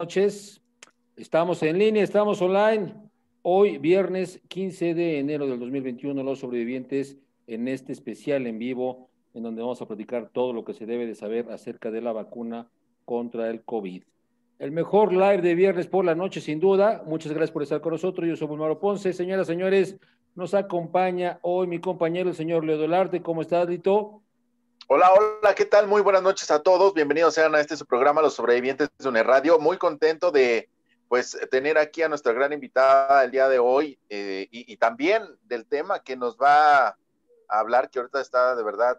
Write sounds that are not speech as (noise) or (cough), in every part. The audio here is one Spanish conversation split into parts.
noches. Estamos en línea, estamos online. Hoy, viernes 15 de enero del 2021, los sobrevivientes en este especial en vivo, en donde vamos a platicar todo lo que se debe de saber acerca de la vacuna contra el COVID. El mejor live de viernes por la noche, sin duda. Muchas gracias por estar con nosotros. Yo soy Mauro Ponce. Señoras, señores, nos acompaña hoy mi compañero, el señor Leodolarte. ¿Cómo está, Lito? Hola, hola, ¿qué tal? Muy buenas noches a todos. Bienvenidos sean a este su programa, Los Sobrevivientes de UNE Radio. Muy contento de pues tener aquí a nuestra gran invitada el día de hoy eh, y, también del tema que nos va a hablar, que ahorita está de verdad,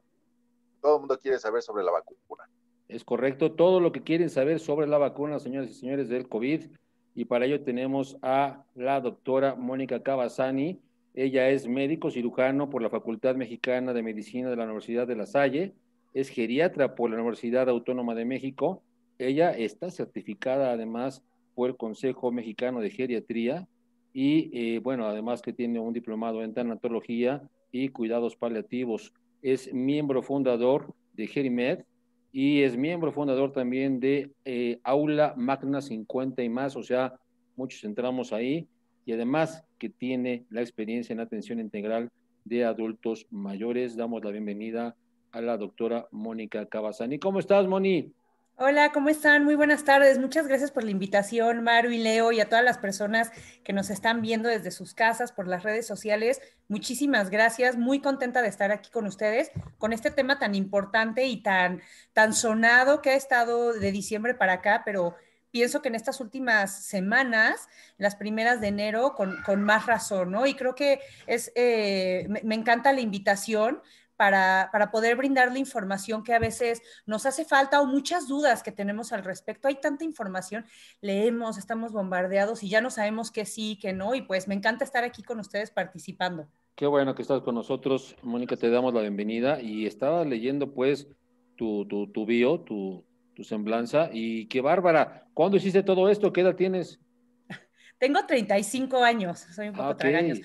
todo el mundo quiere saber sobre la vacuna. Es correcto, todo lo que quieren saber sobre la vacuna, señores y señores del COVID, y para ello tenemos a la doctora Mónica Cavazani. Ella es médico cirujano por la Facultad Mexicana de Medicina de la Universidad de La Salle es geriatra por la Universidad Autónoma de México. Ella está certificada además por el Consejo Mexicano de Geriatría y eh, bueno, además que tiene un diplomado en tanatología y cuidados paliativos. Es miembro fundador de Gerimed y es miembro fundador también de eh, Aula Magna 50 y más, o sea, muchos entramos ahí y además que tiene la experiencia en atención integral de adultos mayores. Damos la bienvenida a la doctora Mónica Cabazani. ¿Cómo estás, Moni? Hola, ¿cómo están? Muy buenas tardes. Muchas gracias por la invitación, Maru y Leo, y a todas las personas que nos están viendo desde sus casas, por las redes sociales. Muchísimas gracias. Muy contenta de estar aquí con ustedes con este tema tan importante y tan, tan sonado que ha estado de diciembre para acá, pero pienso que en estas últimas semanas, las primeras de enero, con, con más razón, ¿no? Y creo que es, eh, me, encanta la invitación para, poder brindar la información que a veces nos hace falta o muchas dudas que tenemos al respecto. Hay tanta información, leemos, estamos bombardeados y ya no sabemos qué sí, qué no, y pues me encanta estar aquí con ustedes participando. Qué bueno que estás con nosotros, Mónica, te damos la bienvenida y estaba leyendo pues tu, bio, tu, tu semblanza y qué bárbara, ¿cuándo hiciste todo esto? ¿Qué edad tienes? (laughs) Tengo 35 años, soy un poco ah, okay. tragaños,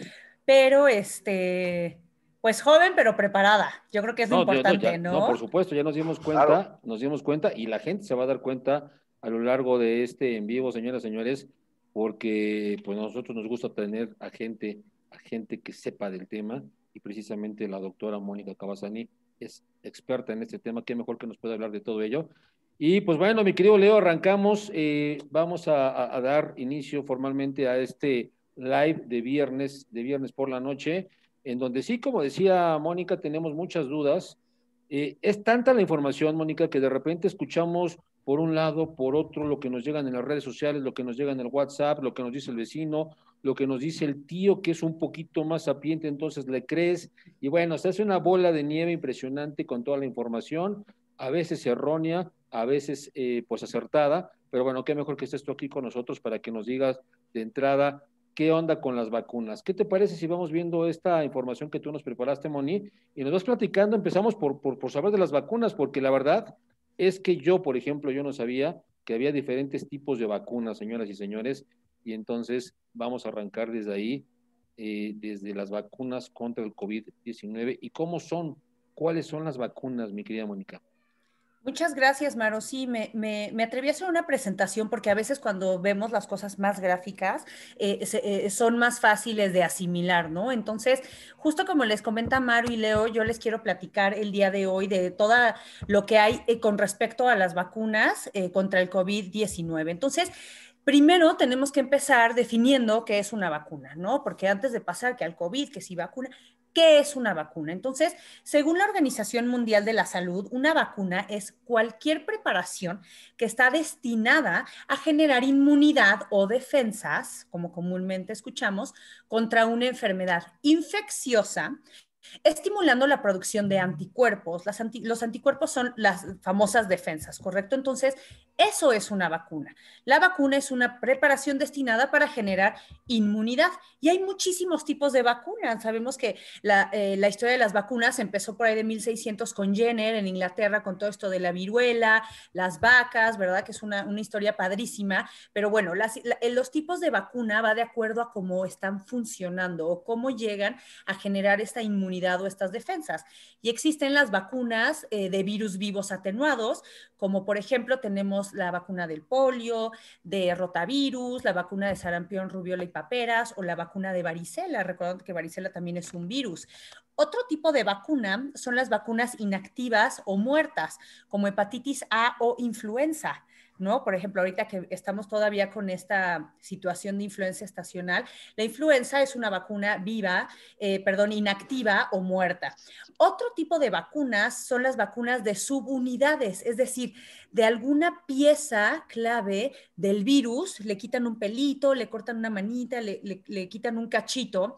pero este, pues joven pero preparada. Yo creo que es importante, ¿no? No, por supuesto, ya nos dimos cuenta, nos dimos cuenta y la gente se va a dar cuenta a lo largo de este en vivo, señoras, señores, porque pues nosotros nos gusta tener a gente, a gente que sepa del tema y precisamente la doctora Mónica Cabazani es experta en este tema, qué mejor que nos pueda hablar de todo ello. Y pues bueno, mi querido Leo, arrancamos, eh, vamos a, a, dar inicio formalmente a este live de viernes, de viernes por la noche en donde sí, como decía Mónica, tenemos muchas dudas. Eh, es tanta la información, Mónica, que de repente escuchamos por un lado, por otro, lo que nos llegan en las redes sociales, lo que nos llega en el WhatsApp, lo que nos dice el vecino, lo que nos dice el tío, que es un poquito más sapiente, entonces le crees. Y bueno, se hace una bola de nieve impresionante con toda la información, a veces errónea, a veces eh, pues acertada, pero bueno, qué mejor que estés tú aquí con nosotros para que nos digas de entrada qué onda con las vacunas. ¿Qué te parece si vamos viendo esta información que tú nos preparaste, Moni? Y nos vas platicando, empezamos por, por, por saber de las vacunas, porque la verdad es que yo, por ejemplo, yo no sabía que había diferentes tipos de vacunas, señoras y señores, y entonces vamos a arrancar desde ahí, eh, desde las vacunas contra el COVID-19 y cómo son, cuáles son las vacunas, mi querida Mónica. Muchas gracias, Maro. Sí, me, me, atreví a hacer una presentación porque a veces cuando vemos las cosas más gráficas eh, eh, son más fáciles de asimilar, ¿no? Entonces, justo como les comenta Maro y Leo, yo les quiero platicar el día de hoy de todo lo que hay eh, con respecto a las vacunas contra el COVID-19. Entonces, primero tenemos que empezar definiendo qué es una vacuna, ¿no? Porque antes de pasar que al COVID, que si vacuna, ¿Qué es una vacuna? Entonces, según la Organización Mundial de la Salud, una vacuna es cualquier preparación que está destinada a generar inmunidad o defensas, como comúnmente escuchamos, contra una enfermedad infecciosa estimulando la producción de anticuerpos. los anticuerpos son las famosas defensas, ¿correcto? Entonces, eso es una vacuna. La vacuna es una preparación destinada para generar inmunidad y hay muchísimos tipos de vacunas. Sabemos que la, eh, historia de las vacunas empezó por ahí de 1600 con Jenner en Inglaterra con todo esto de la viruela, las vacas, ¿verdad? Que es una, historia padrísima, pero bueno, eh, los tipos de vacuna va de acuerdo a cómo están funcionando o cómo llegan a generar esta inmunidad dado estas defensas. Y existen las vacunas eh, de virus vivos atenuados, como por ejemplo tenemos la vacuna del polio, de rotavirus, la vacuna de sarampión, rubiola y paperas o la vacuna de varicela. Recordando que varicela también es un virus. Otro tipo de vacuna son las vacunas inactivas o muertas, como hepatitis A o influenza. ¿no? Por ejemplo, ahorita que estamos todavía con esta situación de influenza estacional, la influenza es una vacuna viva, eh, perdón, inactiva o muerta. Otro tipo de vacunas son las vacunas de subunidades, es decir, de alguna pieza clave del virus, le quitan un pelito, le cortan una manita, le quitan un cachito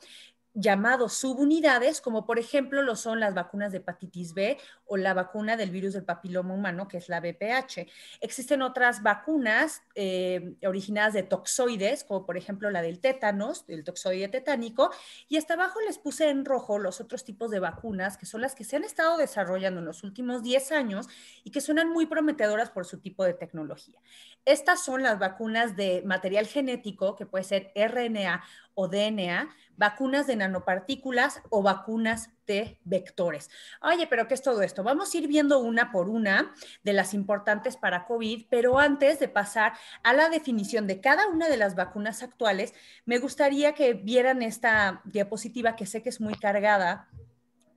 llamados subunidades, como por ejemplo lo son las vacunas de hepatitis B o la vacuna del virus del papiloma humano, que es la BPH. Existen otras vacunas eh, originadas de toxoides, como por ejemplo la del tétanos, del toxoide tetánico, y hasta abajo les puse en rojo los otros tipos de vacunas, que son las que se han estado desarrollando en los últimos 10 años y que suenan muy prometedoras por su tipo de tecnología. Estas son las vacunas de material genético, que puede ser RNA o DNA, vacunas de nanopartículas o vacunas de vectores. Oye, pero ¿qué es todo esto? Vamos a ir viendo una por una de las importantes para COVID, pero antes de pasar a la definición de cada una de las vacunas actuales, me gustaría que vieran esta diapositiva que sé que es muy cargada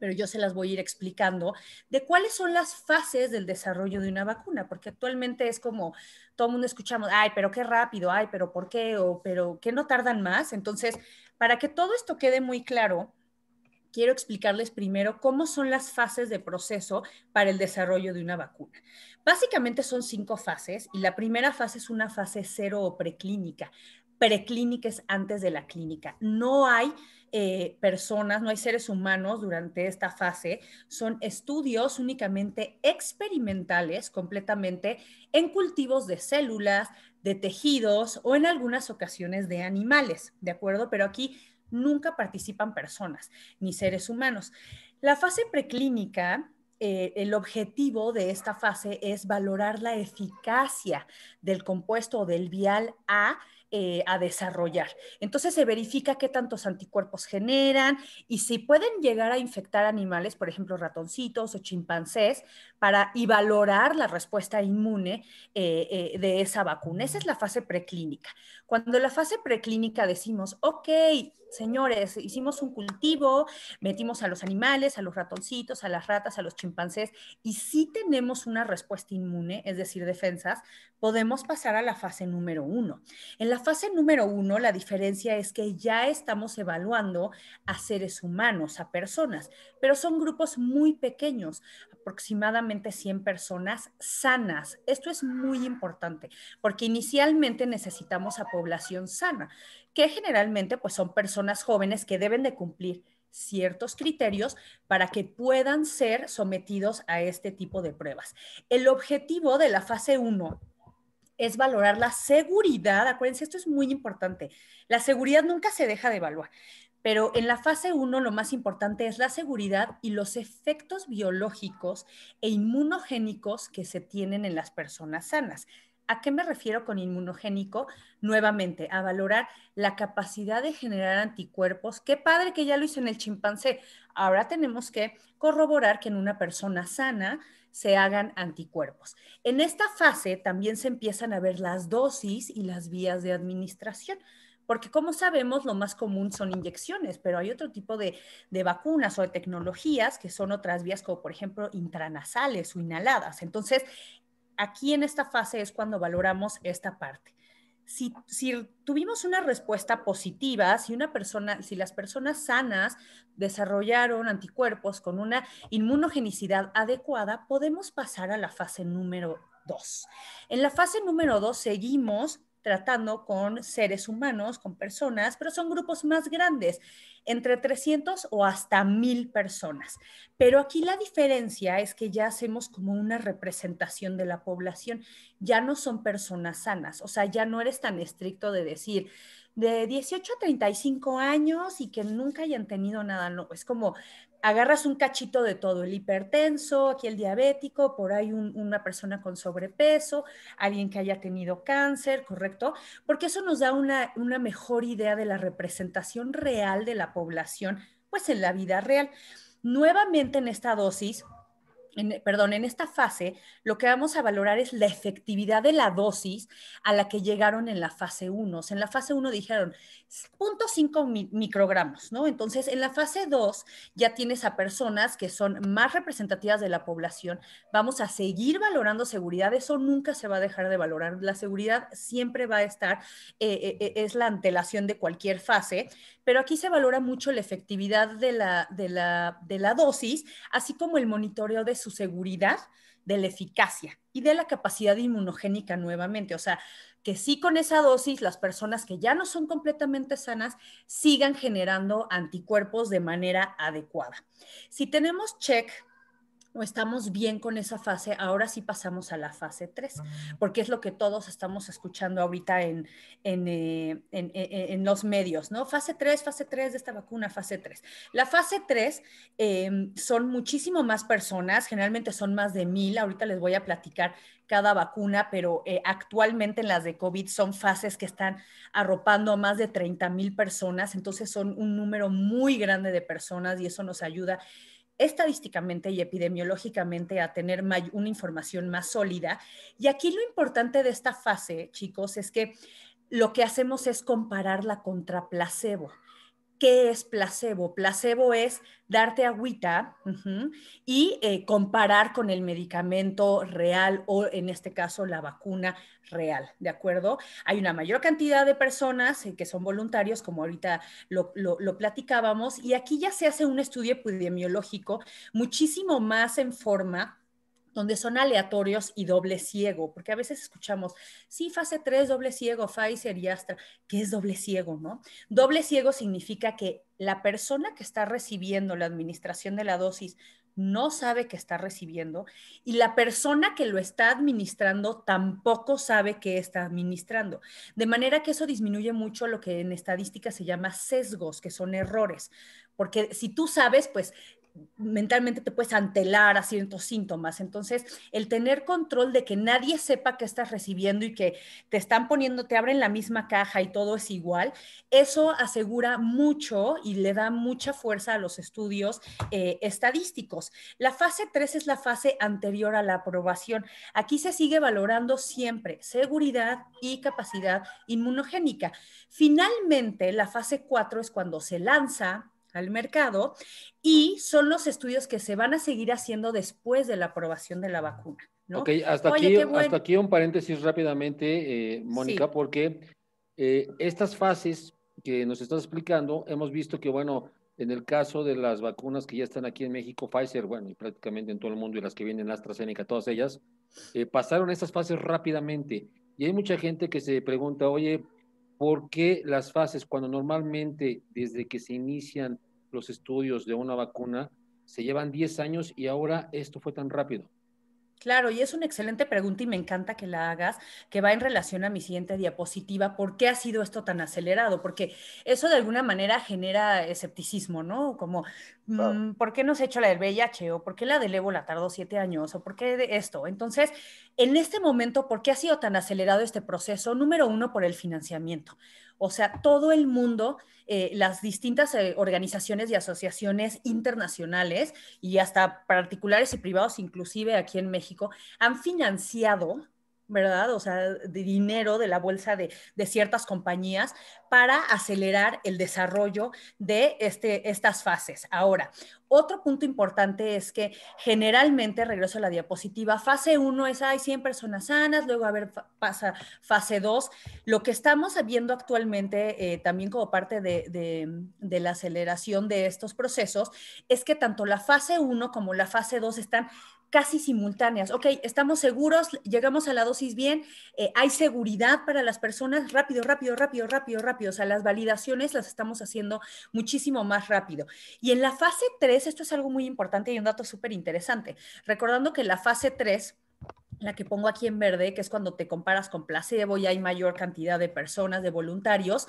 pero yo se las voy a ir explicando, de cuáles son las fases del desarrollo de una vacuna, porque actualmente es como todo el mundo escuchamos, ay, pero qué rápido, ay, pero por qué, o pero que no tardan más. Entonces, para que todo esto quede muy claro, quiero explicarles primero cómo son las fases de proceso para el desarrollo de una vacuna. Básicamente son cinco fases y la primera fase es una fase cero o preclínica preclínicas antes de la clínica. No hay eh, personas, no hay seres humanos durante esta fase. Son estudios únicamente experimentales, completamente en cultivos de células, de tejidos o en algunas ocasiones de animales, ¿de acuerdo? Pero aquí nunca participan personas ni seres humanos. La fase preclínica eh, el objetivo de esta fase es valorar la eficacia del compuesto del vial A eh, a desarrollar. Entonces se verifica qué tantos anticuerpos generan y si pueden llegar a infectar animales, por ejemplo ratoncitos o chimpancés, para y valorar la respuesta inmune eh, eh, de esa vacuna. Esa es la fase preclínica. Cuando en la fase preclínica decimos, ok, señores, hicimos un cultivo, metimos a los animales, a los ratoncitos, a las ratas, a los chimpancés, y si tenemos una respuesta inmune, es decir, defensas, podemos pasar a la fase número uno. En la fase número uno, la diferencia es que ya estamos evaluando a seres humanos, a personas, pero son grupos muy pequeños, aproximadamente 100 personas sanas. Esto es muy importante porque inicialmente necesitamos a población sana, que generalmente pues, son personas jóvenes que deben de cumplir ciertos criterios para que puedan ser sometidos a este tipo de pruebas. El objetivo de la fase 1 es valorar la seguridad. Acuérdense, esto es muy importante. La seguridad nunca se deja de evaluar. Pero en la fase 1 lo más importante es la seguridad y los efectos biológicos e inmunogénicos que se tienen en las personas sanas. ¿A qué me refiero con inmunogénico? Nuevamente, a valorar la capacidad de generar anticuerpos. Qué padre que ya lo hizo en el chimpancé. Ahora tenemos que corroborar que en una persona sana se hagan anticuerpos. En esta fase también se empiezan a ver las dosis y las vías de administración porque como sabemos, lo más común son inyecciones, pero hay otro tipo de, vacunas o de tecnologías que son otras vías, como por ejemplo intranasales o inhaladas. Entonces, aquí en esta fase es cuando valoramos esta parte. Si, tuvimos una respuesta positiva, si una persona, si las personas sanas desarrollaron anticuerpos con una inmunogenicidad adecuada, podemos pasar a la fase número dos. En la fase número dos seguimos tratando con seres humanos, con personas, pero son grupos más grandes, entre 300 o hasta 1000 personas. Pero aquí la diferencia es que ya hacemos como una representación de la población, ya no son personas sanas, o sea, ya no eres tan estricto de decir de 18 a 35 años y que nunca hayan tenido nada, no, es como agarras un cachito de todo, el hipertenso, aquí el diabético, por ahí una persona con sobrepeso, alguien que haya tenido cáncer, ¿correcto? Porque eso nos da una, una mejor idea de la representación real de la población, pues en la vida real. Nuevamente en esta dosis, perdón, en esta fase lo que vamos a valorar es la efectividad de la dosis a la que llegaron en la fase 1. en la fase 1 dijeron 0.5 microgramos, ¿no? Entonces, en la fase 2 ya tienes a personas que son más representativas de la población. Vamos a seguir valorando seguridad, eso nunca se va a dejar de valorar. La seguridad siempre va a estar, eh, eh, eh, es la antelación de cualquier fase, pero aquí se valora mucho la efectividad de la, de la, dosis, así como el monitoreo de su seguridad, de la eficacia y de la capacidad inmunogénica nuevamente. O sea, que sí con esa dosis las personas que ya no son completamente sanas sigan generando anticuerpos de manera adecuada. Si tenemos check estamos bien con esa fase, ahora sí pasamos a la fase 3, porque es lo que todos estamos escuchando ahorita en, en, eh, los medios, ¿no? Fase 3, fase 3 de esta vacuna, fase 3. La fase 3 em, son muchísimo más personas, generalmente son más de mil, ahorita les voy a platicar cada vacuna, pero eh, actualmente en las de COVID son fases que están arropando a más de 30 mil personas, entonces son un número muy grande de personas y eso nos ayuda estadísticamente y epidemiológicamente a tener una información más sólida. Y aquí lo importante de esta fase, chicos, es que lo que hacemos es compararla contra placebo. ¿Qué es placebo? Placebo es darte agüita y eh, comparar con el medicamento real o en este caso la vacuna real, ¿de acuerdo? Hay una mayor cantidad de personas eh, que son voluntarios, como ahorita lo, platicábamos, y aquí ya se hace un estudio epidemiológico muchísimo más en forma donde son aleatorios y doble ciego, porque a veces escuchamos, sí, fase 3, doble ciego, Pfizer y Astra, ¿qué es doble ciego, no? Doble ciego significa que la persona que está recibiendo la administración de la dosis no sabe que está recibiendo y la persona que lo está administrando tampoco sabe que está administrando. De manera que eso disminuye mucho lo que en estadística se llama sesgos, que son errores, porque si tú sabes, pues mentalmente te puedes antelar a ciertos síntomas. Entonces, el tener control de que nadie sepa que estás recibiendo y que te están poniendo, te abren la misma caja y todo es igual, eso asegura mucho y le da mucha fuerza a los estudios eh, estadísticos. La fase 3 es la fase anterior a la aprobación. Aquí se sigue valorando siempre seguridad y capacidad inmunogénica. Finalmente, la fase 4 es cuando se lanza al mercado y son los estudios que se van a seguir haciendo después de la aprobación de la vacuna. ¿no? Ok, hasta, aquí, hasta aquí un paréntesis rápidamente, eh, Mónica, porque eh, estas fases que nos estás explicando, hemos visto que, bueno, en el caso de las vacunas que ya están aquí en México, Pfizer, bueno, y prácticamente en todo el mundo, y las que vienen AstraZeneca, todas ellas, eh, pasaron estas fases rápidamente. Y hay mucha gente que se pregunta, oye, ¿Por qué las fases, cuando normalmente desde que se inician los estudios de una vacuna, se llevan 10 años y ahora esto fue tan rápido. Claro, y es una excelente pregunta y me encanta que la hagas, que va en relación a mi siguiente diapositiva, ¿por qué ha sido esto tan acelerado? Porque eso de alguna manera genera escepticismo, ¿no? Como, mm, ¿por qué no se ha hecho la del VIH? ¿O por qué la del ébola tardó siete años? ¿O por qué de esto? Entonces, en este momento, ¿por qué ha sido tan acelerado este proceso? Número uno, por el financiamiento. O sea, todo el mundo, eh, las distintas eh, organizaciones y asociaciones internacionales y hasta particulares y privados, inclusive aquí en México, han financiado ¿verdad? O sea, de dinero de la bolsa de, ciertas compañías para acelerar el desarrollo de este, estas fases. Ahora, otro punto importante es que generalmente, regreso a la diapositiva, fase 1 es hay 100 personas sanas, luego a ver, pasa fase 2. Lo que estamos viendo actualmente, eh, también como parte de, de, la aceleración de estos procesos, es que tanto la fase 1 como la fase 2 están casi simultáneas. Ok, estamos seguros, llegamos a la dosis bien, eh, hay seguridad para las personas, rápido, rápido, rápido, rápido, rápido. O sea, las validaciones las estamos haciendo muchísimo más rápido. Y en la fase 3, esto es algo muy importante y un dato súper interesante, recordando que la fase 3 la que pongo aquí en verde, que es cuando te comparas con placebo y hay mayor cantidad de personas, de voluntarios,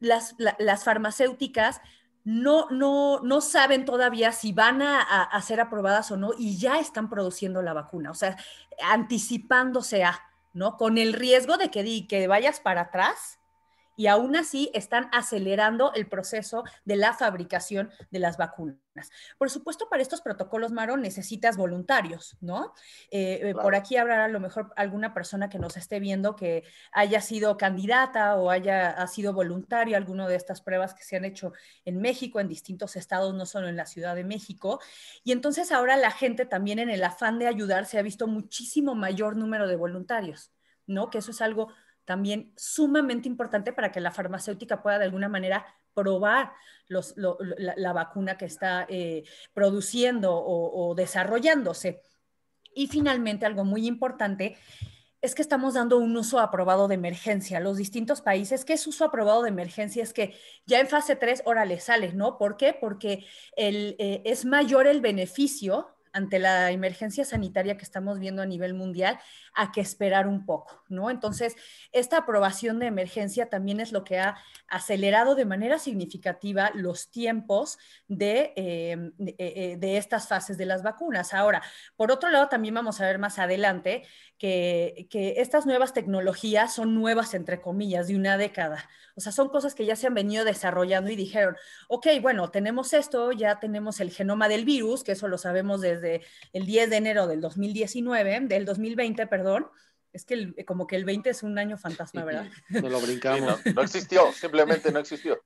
las, las farmacéuticas no, no, no saben todavía si van a, ser aprobadas o no y ya están produciendo la vacuna, o sea, anticipándose a, ¿no? Con el riesgo de que, que vayas para atrás y aún así están acelerando el proceso de la fabricación de las vacunas. Por supuesto, para estos protocolos, Maro, necesitas voluntarios, ¿no? Eh, eh, por aquí habrá a lo mejor alguna persona que nos esté viendo que haya sido candidata o haya sido voluntario alguna de estas pruebas que se han hecho en México, en distintos estados, no solo en la Ciudad de México. Y entonces ahora la gente también en el afán de ayudar se ha visto muchísimo mayor número de voluntarios, ¿no? Que eso es algo también sumamente importante para que la farmacéutica pueda de alguna manera probar la, vacuna que está eh, produciendo o, desarrollándose. Y finalmente, algo muy importante es que estamos dando un uso aprobado de emergencia. a Los distintos países, ¿qué es uso aprobado de emergencia? Es que ya en fase 3, le sale, ¿no? ¿Por qué? Porque eh, es mayor el beneficio ante la emergencia sanitaria que estamos viendo a nivel mundial a que esperar un poco, ¿no? Entonces, esta aprobación de emergencia también es lo que ha acelerado de manera significativa los tiempos de, em, eh, de, estas fases de las vacunas. Ahora, por otro lado, también vamos a ver más adelante que, que estas nuevas tecnologías son nuevas, entre comillas, de una década. O sea, son cosas que ya se han venido desarrollando y dijeron, ok, bueno, tenemos esto, ya tenemos el genoma del virus, que eso lo sabemos desde desde el 10 de enero del 2019, del 2020, perdón, es que como que el 20 es un año fantasma, ¿verdad? (laughs) No lo brincamos. no, existió, simplemente no existió.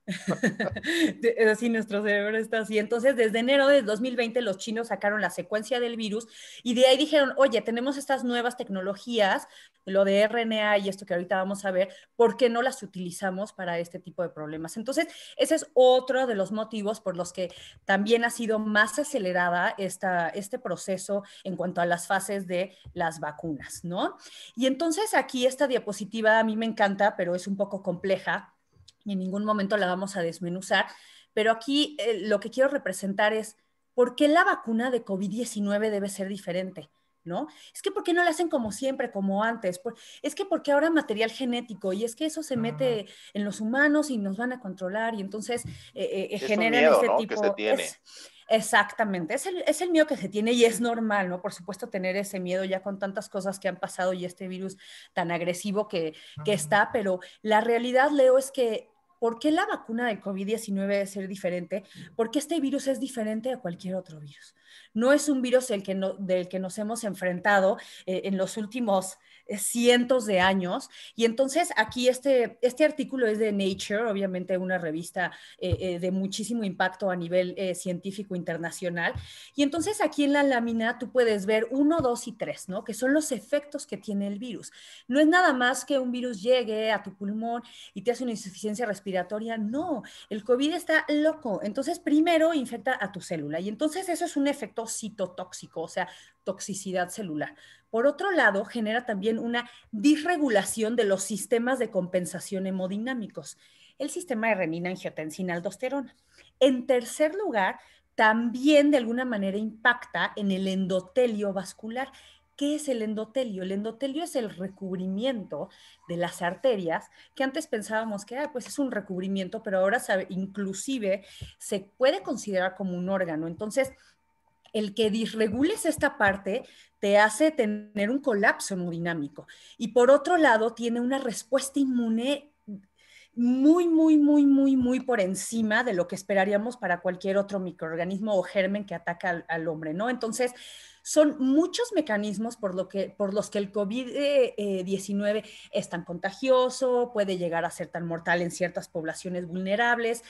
Así (laughs) eh, nuestro cerebro está así. Entonces, desde enero de 2020 los chinos sacaron la secuencia del virus y de ahí dijeron, oye, tenemos estas nuevas tecnologías, lo de RNA y esto que ahorita vamos a ver, ¿por qué no las utilizamos para este tipo de problemas? Entonces, ese es otro de los motivos por los que también ha sido más acelerada este proceso en cuanto a las fases de las vacunas, ¿no? Y entonces aquí esta diapositiva a mí me encanta, pero es un poco compleja y en ningún momento la vamos a desmenuzar, pero aquí eh, lo que quiero representar es por qué la vacuna de COVID-19 debe ser diferente. ¿no? Es que ¿por qué no lo hacen como siempre, como antes? Es que porque ahora material genético y es que eso se mm. mete en los humanos y nos van a controlar y entonces eh, eh generan miedo, este tipo... de. exactamente, es el, miedo que se tiene y es normal, ¿no? Por supuesto tener ese miedo ya con tantas cosas que han pasado y este virus tan agresivo que, que está, pero la realidad, Leo, es que por qué la vacuna de COVID-19 debe ser diferente, porque este virus es diferente a cualquier otro virus. No es un virus el del que nos hemos enfrentado eh, en los últimos eh, cientos de años. Y entonces aquí este, este artículo es de Nature, obviamente una revista eh, eh, de muchísimo impacto a nivel científico internacional. Y entonces aquí en la lámina tú puedes ver uno, dos y tres, ¿no? Que son los efectos que tiene el virus. No es nada más que un virus llegue a tu pulmón y te hace una insuficiencia respiratoria. No, el COVID está loco. Entonces primero infecta a tu célula y entonces eso es un efecto citotóxico, o sea, toxicidad celular. Por otro lado, genera también una disregulación de los sistemas de compensación hemodinámicos, el sistema de renina, angiotensina, aldosterona. En tercer lugar, también de alguna manera impacta en el endotelio vascular. ¿Qué es el endotelio? El endotelio es el recubrimiento de las arterias, que antes pensábamos que ah, pues es un recubrimiento, pero ahora inclusive se puede considerar como un órgano. Entonces, el que disregules esta parte te hace tener un colapso hemodinámico. Y por otro lado, tiene una respuesta inmune muy, muy, muy, muy, muy por encima de lo que esperaríamos para cualquier otro microorganismo o germen que ataca al, hombre, ¿no? Entonces, son muchos mecanismos por, por los que el COVID-19 eh, eh, es tan contagioso, puede llegar a ser tan mortal en ciertas poblaciones vulnerables.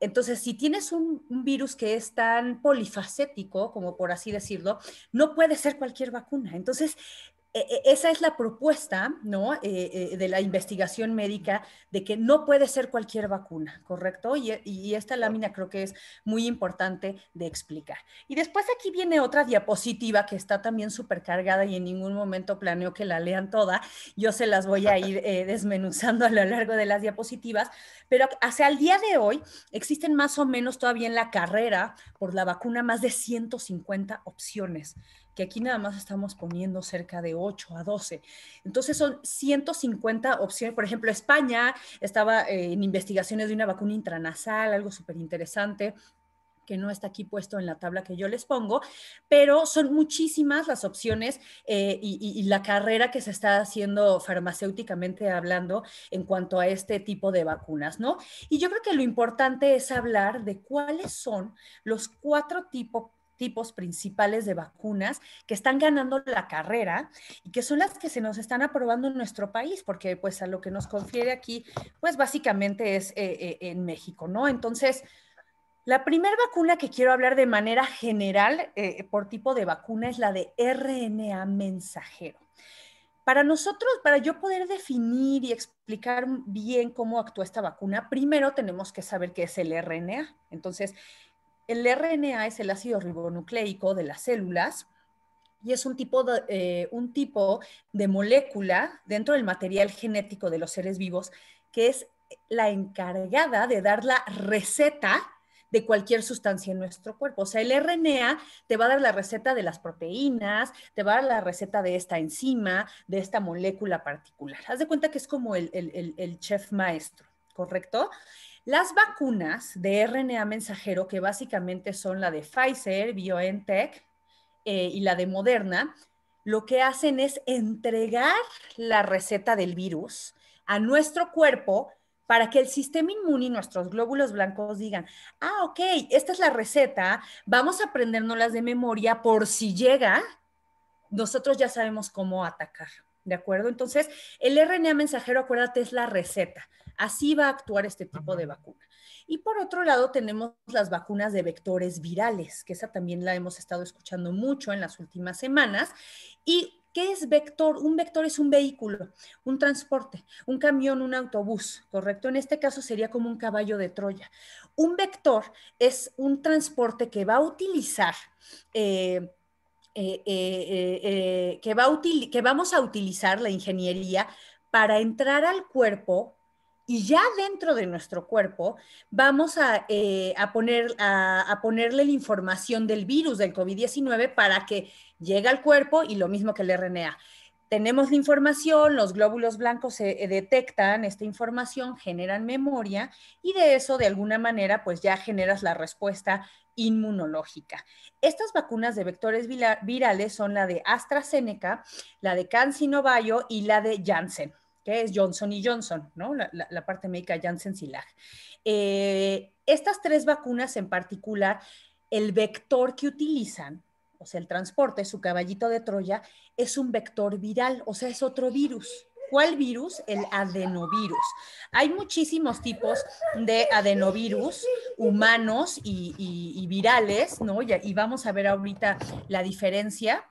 Entonces, si tienes un, virus que es tan polifacético, como por así decirlo, no puede ser cualquier vacuna. Entonces, e, e, esa es la propuesta ¿no? Eh, eh, de la investigación médica de que no puede ser cualquier vacuna, ¿correcto? Y, esta lámina creo que es muy importante de explicar. Y después aquí viene otra diapositiva que está también supercargada y en ningún momento planeo que la lean toda. Yo se las voy a ir (laughs) eh, desmenuzando a lo largo de las diapositivas, pero hacia el día de hoy existen más o menos todavía en la carrera por la vacuna más de 150 opciones que aquí nada más estamos poniendo cerca de 8 a 12. Entonces son 150 opciones. Por ejemplo, España estaba eh, en investigaciones de una vacuna intranasal, algo súper interesante que no está aquí puesto en la tabla que yo les pongo, pero son muchísimas las opciones eh, y, la carrera que se está haciendo farmacéuticamente hablando en cuanto a este tipo de vacunas, ¿no? Y yo creo que lo importante es hablar de cuáles son los cuatro tipos tipos principales de vacunas que están ganando la carrera y que son las que se nos están aprobando en nuestro país, porque pues a lo que nos confiere aquí, pues básicamente es eh, eh, en México, ¿no? Entonces, la primera vacuna que quiero hablar de manera general eh, por tipo de vacuna es la de RNA mensajero. Para nosotros, para yo poder definir y explicar bien cómo actúa esta vacuna, primero tenemos que saber qué es el RNA. Entonces, el RNA es el ácido ribonucleico de las células y es un tipo, de, eh, un tipo de molécula dentro del material genético de los seres vivos que es la encargada de dar la receta de cualquier sustancia en nuestro cuerpo. O sea, el RNA te va a dar la receta de las proteínas, te va a dar la receta de esta enzima, de esta molécula particular. Haz de cuenta que es como el chef maestro, ¿correcto? Las vacunas de RNA mensajero, que básicamente son la de Pfizer, BioNTech eh, y la de Moderna, lo que hacen es entregar la receta del virus a nuestro cuerpo para que el sistema inmune y nuestros glóbulos blancos digan, ah, ok, esta es la receta, vamos a las de memoria por si llega, nosotros ya sabemos cómo atacar. ¿de acuerdo? Entonces, el RNA mensajero, acuérdate, es la receta. Así va a actuar este tipo de vacuna. Y por otro lado, tenemos las vacunas de vectores virales, que esa también la hemos estado escuchando mucho en las últimas semanas. Y ¿Qué es vector? Un vector es un vehículo, un transporte, un camión, un autobús, ¿correcto? En este caso sería como un caballo de Troya. Un vector es un transporte que va a utilizar eh, eh, eh, eh, que, va que vamos a utilizar la ingeniería para entrar al cuerpo y ya dentro de nuestro cuerpo vamos a, poner, a, ponerle la información del virus del COVID-19 para que llegue al cuerpo y lo mismo que el RNA. Tenemos la información, los glóbulos blancos se detectan esta información, generan memoria y de eso de alguna manera pues ya generas la respuesta inmunológica. Estas vacunas de vectores virales son la de AstraZeneca, la de CanSinoBio y la de Janssen, que es Johnson y Johnson, ¿no? La, parte médica Janssen-Silag. Eh, estas tres vacunas en particular, el vector que utilizan, o sea, el transporte, su caballito de Troya, es un vector viral, o sea, es otro virus. ¿Cuál virus? El adenovirus. Hay muchísimos tipos de adenovirus humanos y, virales, ¿no? Y, y vamos a ver ahorita la diferencia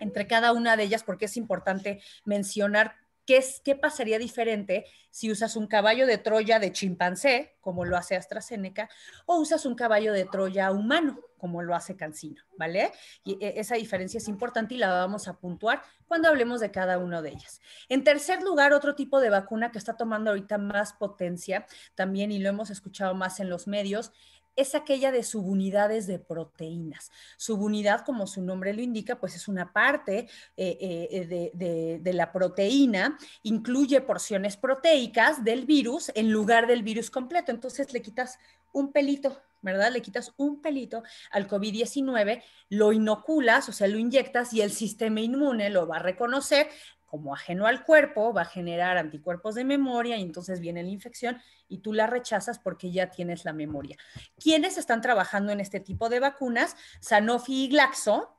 entre cada una de ellas porque es importante mencionar ¿Qué, es, ¿qué, pasaría diferente si usas un caballo de Troya de chimpancé, como lo hace AstraZeneca, o usas un caballo de Troya humano? como lo hace Cancino, ¿vale? Y e, esa diferencia es importante y la vamos a puntuar cuando hablemos de cada una de ellas. En tercer lugar, otro tipo de vacuna que está tomando ahorita más potencia también, y lo hemos escuchado más en los medios, es aquella de subunidades de proteínas. Subunidad, como su nombre lo indica, pues es una parte eh, eh, de, de, la proteína, incluye porciones proteicas del virus en lugar del virus completo. Entonces le quitas un pelito ¿verdad? Le quitas un pelito al COVID-19, lo inoculas, o sea, lo inyectas y el sistema inmune lo va a reconocer como ajeno al cuerpo, va a generar anticuerpos de memoria y entonces viene la infección y tú la rechazas porque ya tienes la memoria. ¿Quiénes están trabajando en este tipo de vacunas? Sanofi y Glaxo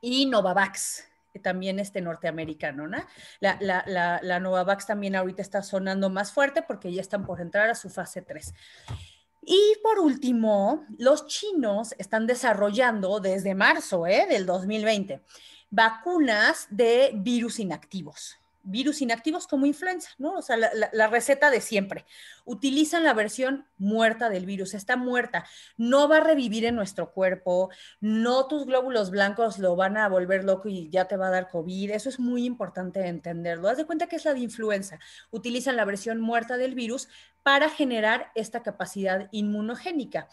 y Novavax, también este norteamericano, ¿no? La, la, la, Novavax también ahorita está sonando más fuerte porque ya están por entrar a su fase 3. Y por último, los chinos están desarrollando desde marzo ¿eh? del 2020 vacunas de virus inactivos virus inactivos como influenza, ¿no? O sea, la, receta de siempre. Utilizan la versión muerta del virus, está muerta, no va a revivir en nuestro cuerpo, no tus glóbulos blancos lo van a volver loco y ya te va a dar COVID, eso es muy importante entenderlo. Haz de cuenta que es la de influenza, utilizan la versión muerta del virus para generar esta capacidad inmunogénica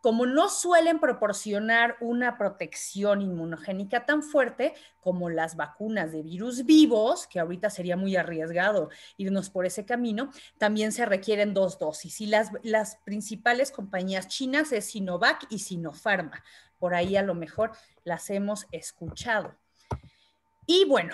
como no suelen proporcionar una protección inmunogénica tan fuerte como las vacunas de virus vivos, que ahorita sería muy arriesgado irnos por ese camino, también se requieren dos dosis. Y las, las principales compañías chinas es Sinovac y Sinopharma. Por ahí a lo mejor las hemos escuchado. Y bueno,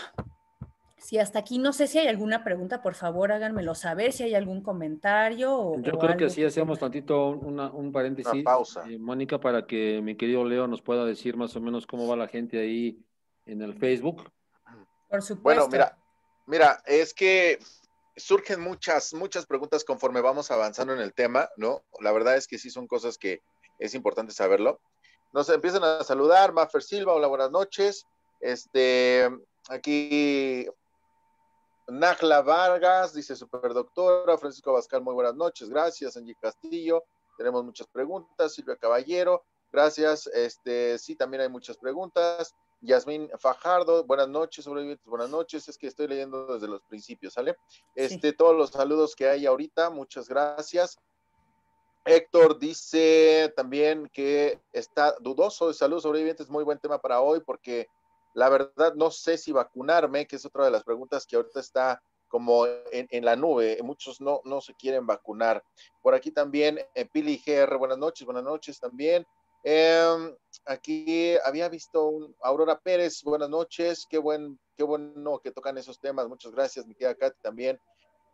si hasta aquí no sé si hay alguna pregunta, por favor háganmelo saber, si hay algún comentario. O, Yo creo que sí, hacemos tantito un paréntesis. pausa. Eh, Mónica, para que mi querido Leo nos pueda decir más o menos cómo va la gente ahí en el Facebook. Por supuesto. Bueno, mira, mira, es que surgen muchas, muchas preguntas conforme vamos avanzando en el tema, ¿no? La verdad es que sí son cosas que es importante saberlo. Nos empiezan a saludar, Maffer Silva, hola, buenas noches. Este, aquí Nagla Vargas dice superdoctora, Francisco Vascal, muy buenas noches, gracias, Angie Castillo, tenemos muchas preguntas, Silvia Caballero, gracias, este, sí, también hay muchas preguntas, Yasmín Fajardo, buenas noches, sobrevivientes, buenas noches, es que estoy leyendo desde los principios, ¿sale? Este, todos los saludos que hay ahorita, muchas gracias. Héctor dice también que está dudoso de salud, sobrevivientes, muy buen tema para hoy porque la verdad, no sé si vacunarme, que es otra de las preguntas que ahorita está como en, la nube. Muchos no, no se quieren vacunar. Por aquí también, eh, Pili GR, buenas noches, buenas noches también. Em, aquí había visto un, Aurora Pérez, buenas noches, qué, buen, qué bueno que tocan esos temas. Muchas gracias, mi tía Katy también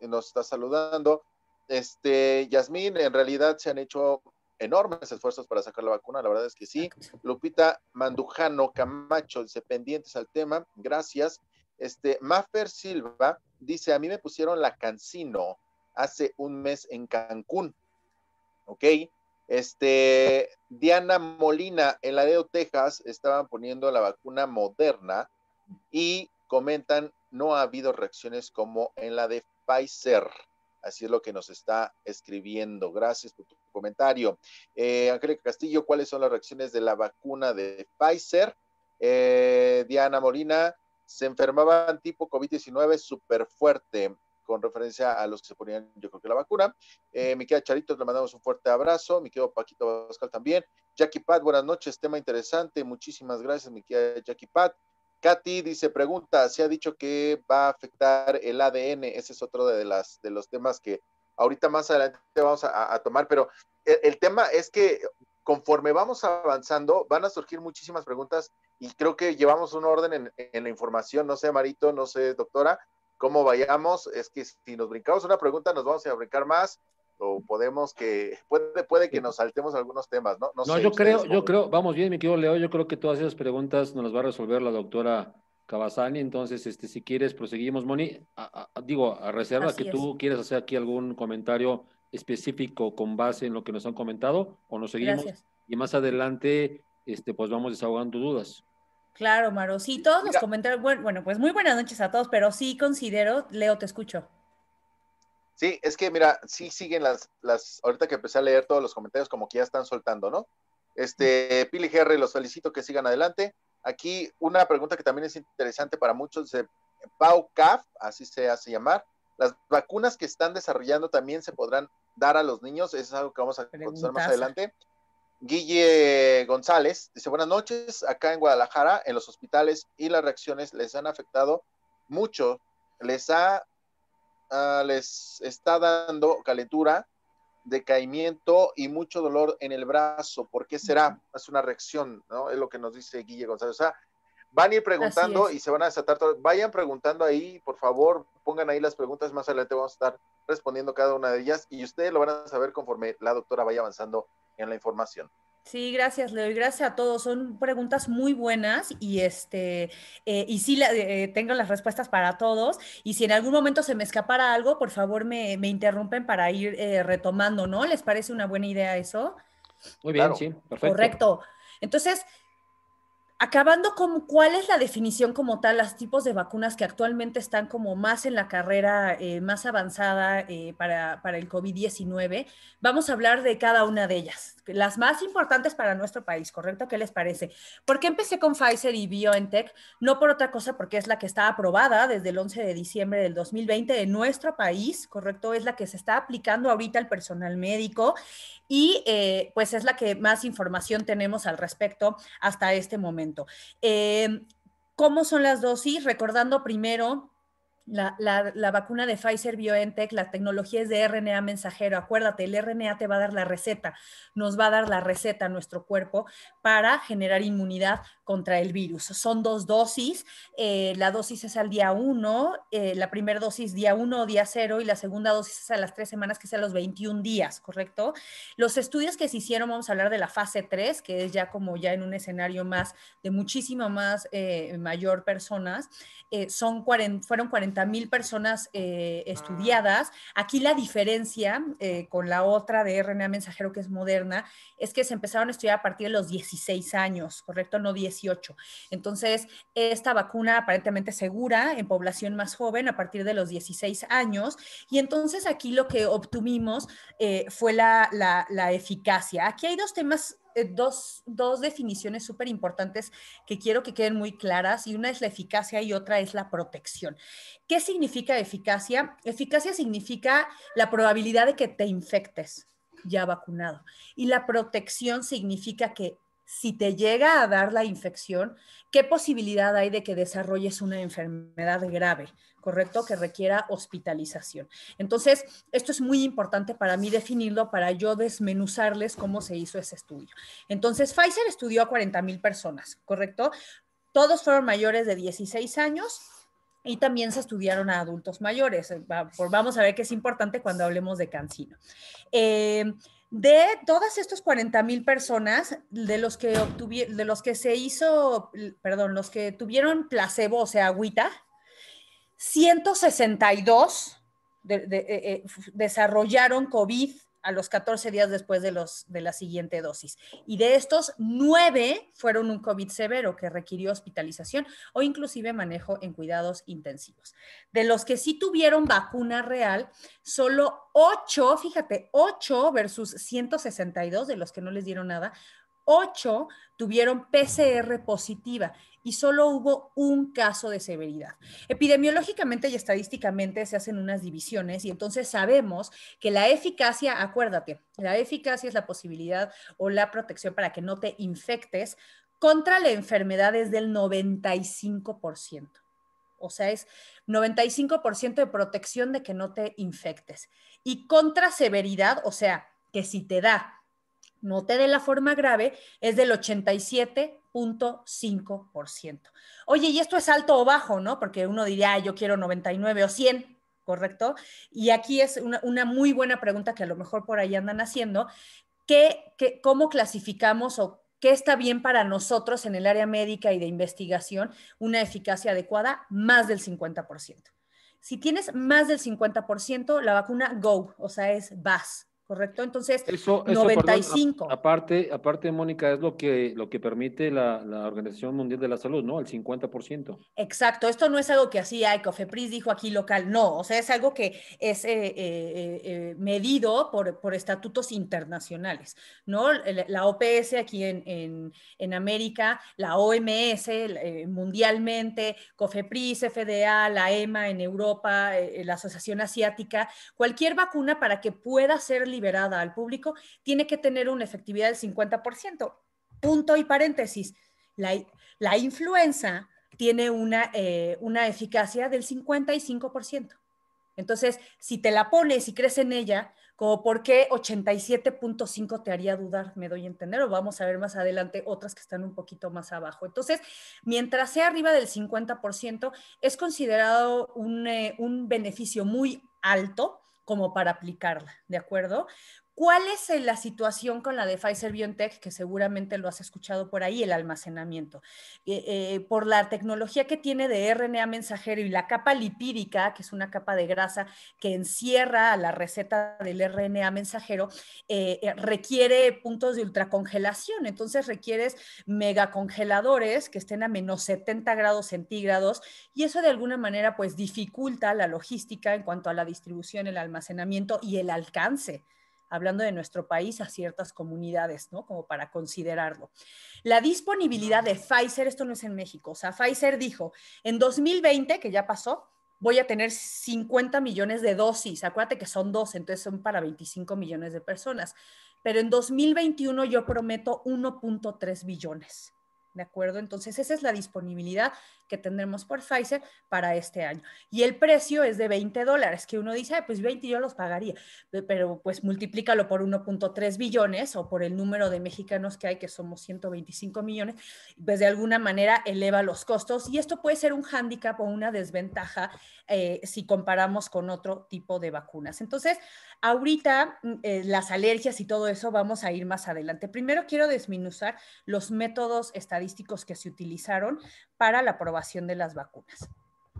eh, nos está saludando. Este, Yasmín, en realidad se han hecho enormes esfuerzos para sacar la vacuna, la verdad es que sí. Ah, Lupita Mandujano Camacho dice pendientes al tema, gracias. Este, Maffer Silva dice, a mí me pusieron la cancino hace un mes en Cancún, ¿ok? Este, Diana Molina, en la de Texas, estaban poniendo la vacuna moderna y comentan, no ha habido reacciones como en la de Pfizer. Así es lo que nos está escribiendo. Gracias por tu comentario. Eh, Angélica Castillo, ¿cuáles son las reacciones de la vacuna de Pfizer? Eh, Diana Molina, se enfermaban tipo COVID-19 súper fuerte con referencia a los que se ponían, yo creo que la vacuna. Eh, mi querida Charito, le mandamos un fuerte abrazo. Mi querido Paquito Pascal también. Jackie Pat, buenas noches, tema interesante. Muchísimas gracias, mi querida Jackie Pat. Katy dice, pregunta, se ha dicho que va a afectar el ADN. Ese es otro de, las, de los temas que ahorita más adelante vamos a, tomar, pero el, tema es que conforme vamos avanzando, van a surgir muchísimas preguntas y creo que llevamos un orden en, la información, no sé, Marito, no sé, doctora, cómo vayamos, es que si nos brincamos una pregunta nos vamos a brincar más, o podemos que puede, puede que nos saltemos algunos temas, ¿no? No, yo creo, yo creo, vamos bien, mi querido Leo, yo creo que todas esas preguntas nos las va a resolver la doctora Cabazani, Entonces, este, si quieres, proseguimos, Moni. digo, a reserva que tú quieres hacer aquí algún comentario específico con base en lo que nos han comentado o nos seguimos. Y más adelante, este, pues vamos desahogando dudas. Claro, Maro. Sí, todos los comentarios. Bueno, pues muy buenas noches a todos, pero sí considero, Leo, te escucho. Sí, es que mira, sí siguen las, las, ahorita que empecé a leer todos los comentarios, como que ya están soltando, ¿no? Este, Pili Gerre, los felicito que sigan adelante. Aquí una pregunta que también es interesante para muchos de Pau Caf, así se hace llamar. Las vacunas que están desarrollando también se podrán dar a los niños. Eso es algo que vamos a contestar más adelante. Guille González dice: Buenas noches. Acá en Guadalajara, en los hospitales y las reacciones les han afectado mucho. Les ha, ah, les está dando calentura decaimiento y mucho dolor en el brazo. ¿Por qué será? Es una reacción, ¿no? Es lo que nos dice Guille González. O sea, van a ir preguntando y se van a desatar. Todo. Vayan preguntando ahí, por favor, pongan ahí las preguntas. Más adelante vamos a estar respondiendo cada una de ellas y ustedes lo van a saber conforme la doctora vaya avanzando en la información. Sí, gracias, Leo, doy gracias a todos. Son preguntas muy buenas y este eh, y sí eh, tengo las respuestas para todos. Y si en algún momento se me escapara algo, por favor me, interrumpen para ir eh, retomando, ¿no? ¿Les parece una buena idea eso? Muy bien, sí, perfecto. Correcto. Entonces, acabando con cuál es la definición como tal, los tipos de vacunas que actualmente están como más en la carrera eh, más avanzada eh, para, para, el COVID-19, vamos a hablar de cada una de ellas, las más importantes para nuestro país, ¿correcto? ¿Qué les parece? ¿Por qué empecé con Pfizer y BioNTech? No por otra cosa, porque es la que está aprobada desde el 11 de diciembre del 2020 de nuestro país, ¿correcto? Es la que se está aplicando ahorita al personal médico y eh, pues es la que más información tenemos al respecto hasta este momento. Em, ¿Cómo son las dosis? Recordando primero la, vacuna de Pfizer BioNTech, la tecnología es de RNA mensajero. Acuérdate, el RNA te va a dar la receta, nos va a dar la receta a nuestro cuerpo para generar inmunidad contra el virus. Son dos dosis, eh, la dosis es al día 1, eh, la primera dosis día 1 o día cero y la segunda dosis es a las tres semanas, que es a los 21 días, ¿correcto? Los estudios que se hicieron, vamos a hablar de la fase 3, que es ya como ya en un escenario más de muchísima más eh, mayor personas, son fueron 40 mil personas eh, ah. estudiadas. Aquí la diferencia eh, con la otra de RNA mensajero que es moderna es que se empezaron a estudiar a partir de los 16 años, ¿correcto? No 18. Entonces, esta vacuna aparentemente segura en población más joven a partir de los 16 años. Y entonces aquí lo que obtuvimos eh, fue la, la eficacia. Aquí hay dos temas eh, dos, dos, definiciones súper importantes que quiero que queden muy claras y una es la eficacia y otra es la protección. ¿Qué significa eficacia? Eficacia significa la probabilidad de que te infectes ya vacunado y la protección significa que si te llega a dar la infección, ¿qué posibilidad hay de que desarrolles una enfermedad grave? ¿correcto? Que requiera hospitalización. Entonces, esto es muy importante para mí definirlo, para yo desmenuzarles cómo se hizo ese estudio. Entonces, Pfizer estudió a 40 mil personas, ¿correcto? Todos fueron mayores de 16 años, y también se estudiaron a adultos mayores. Vamos a ver qué es importante cuando hablemos de cancino. Eh, de todas estas 40 mil personas, de los que obtuvieron, de los que se hizo, perdón, los que tuvieron placebo, o sea, agüita, 162 eh, eh, desarrollaron COVID a los 14 días después de, los, de la siguiente dosis. Y de estos, 9 fueron un COVID severo que requirió hospitalización o inclusive manejo en cuidados intensivos. De los que sí tuvieron vacuna real, solo 8, fíjate, 8 versus 162 de los que no les dieron nada, 8 tuvieron PCR positiva y solo hubo un caso de severidad. Epidemiológicamente y estadísticamente se hacen unas divisiones y entonces sabemos que la eficacia, acuérdate, la eficacia es la posibilidad o la protección para que no te infectes contra la enfermedad es del 95%. O sea, es 95% de protección de que no te infectes. Y contra severidad, o sea, que si te da, no te dé la forma grave, es del 87 por5% Oye, y esto es alto o bajo, ¿no? Porque uno diría, yo quiero 99 o 100, ¿correcto? Y aquí es una, muy buena pregunta que a lo mejor por ahí andan haciendo. ¿Qué, cómo clasificamos o qué está bien para nosotros en el área médica y de investigación una eficacia adecuada? Más del 50%. Si tienes más del 50%, la vacuna go, o sea, es vas ¿correcto? Entonces, eso, 95. aparte, aparte, Mónica, es lo que, lo que permite la, Organización Mundial de la Salud, ¿no? El 50%. Exacto, esto no es algo que hacía, Cofepris dijo aquí local, no, o sea, es algo que es eh, eh, eh, medido por, estatutos internacionales, ¿no? La OPS aquí en, América, la OMS mundialmente, Cofepris, FDA, la EMA en Europa, la Asociación Asiática, cualquier vacuna para que pueda ser liberada liberada al público, tiene que tener una efectividad del 50%. Punto y paréntesis. La, la influenza tiene una, eh, una eficacia del 55%. Entonces, si te la pones y crees en ella, como por qué 87.5 te haría dudar, me doy a entender, o vamos a ver más adelante otras que están un poquito más abajo. Entonces, mientras sea arriba del 50%, es considerado un, eh, un beneficio muy alto como para aplicarla, ¿de acuerdo? ¿Cuál es eh, la situación con la de Pfizer BioNTech, que seguramente lo has escuchado por ahí, el almacenamiento? Eh, eh, por la tecnología que tiene de RNA mensajero y la capa lipídica, que es una capa de grasa que encierra la receta del RNA mensajero, requiere puntos de ultracongelación. Entonces requieres megacongeladores que estén a menos 70 grados centígrados y eso de alguna manera pues dificulta la logística en cuanto a la distribución, el almacenamiento y el alcance hablando de nuestro país, a ciertas comunidades, ¿no? Como para considerarlo. La disponibilidad de Pfizer, esto no es en México, o sea, Pfizer dijo, en 2020, que ya pasó, voy a tener 50 millones de dosis. Acuérdate que son dos, entonces son para 25 millones de personas. Pero en 2021 yo prometo 1.3 billones. ¿De acuerdo? Entonces esa es la disponibilidad que tendremos por Pfizer para este año. Y el precio es de 20 dólares, que uno dice, pues 20 yo los pagaría, pero pues multiplícalo por 1.3 billones o por el número de mexicanos que hay, que somos 125 millones, pues de alguna manera eleva los costos y esto puede ser un hándicap o una desventaja eh, si comparamos con otro tipo de vacunas. Entonces, ahorita mm, eh, las alergias y todo eso vamos a ir más adelante. Primero quiero desminuzar los métodos estadísticos que se utilizaron para la aprobación de las vacunas.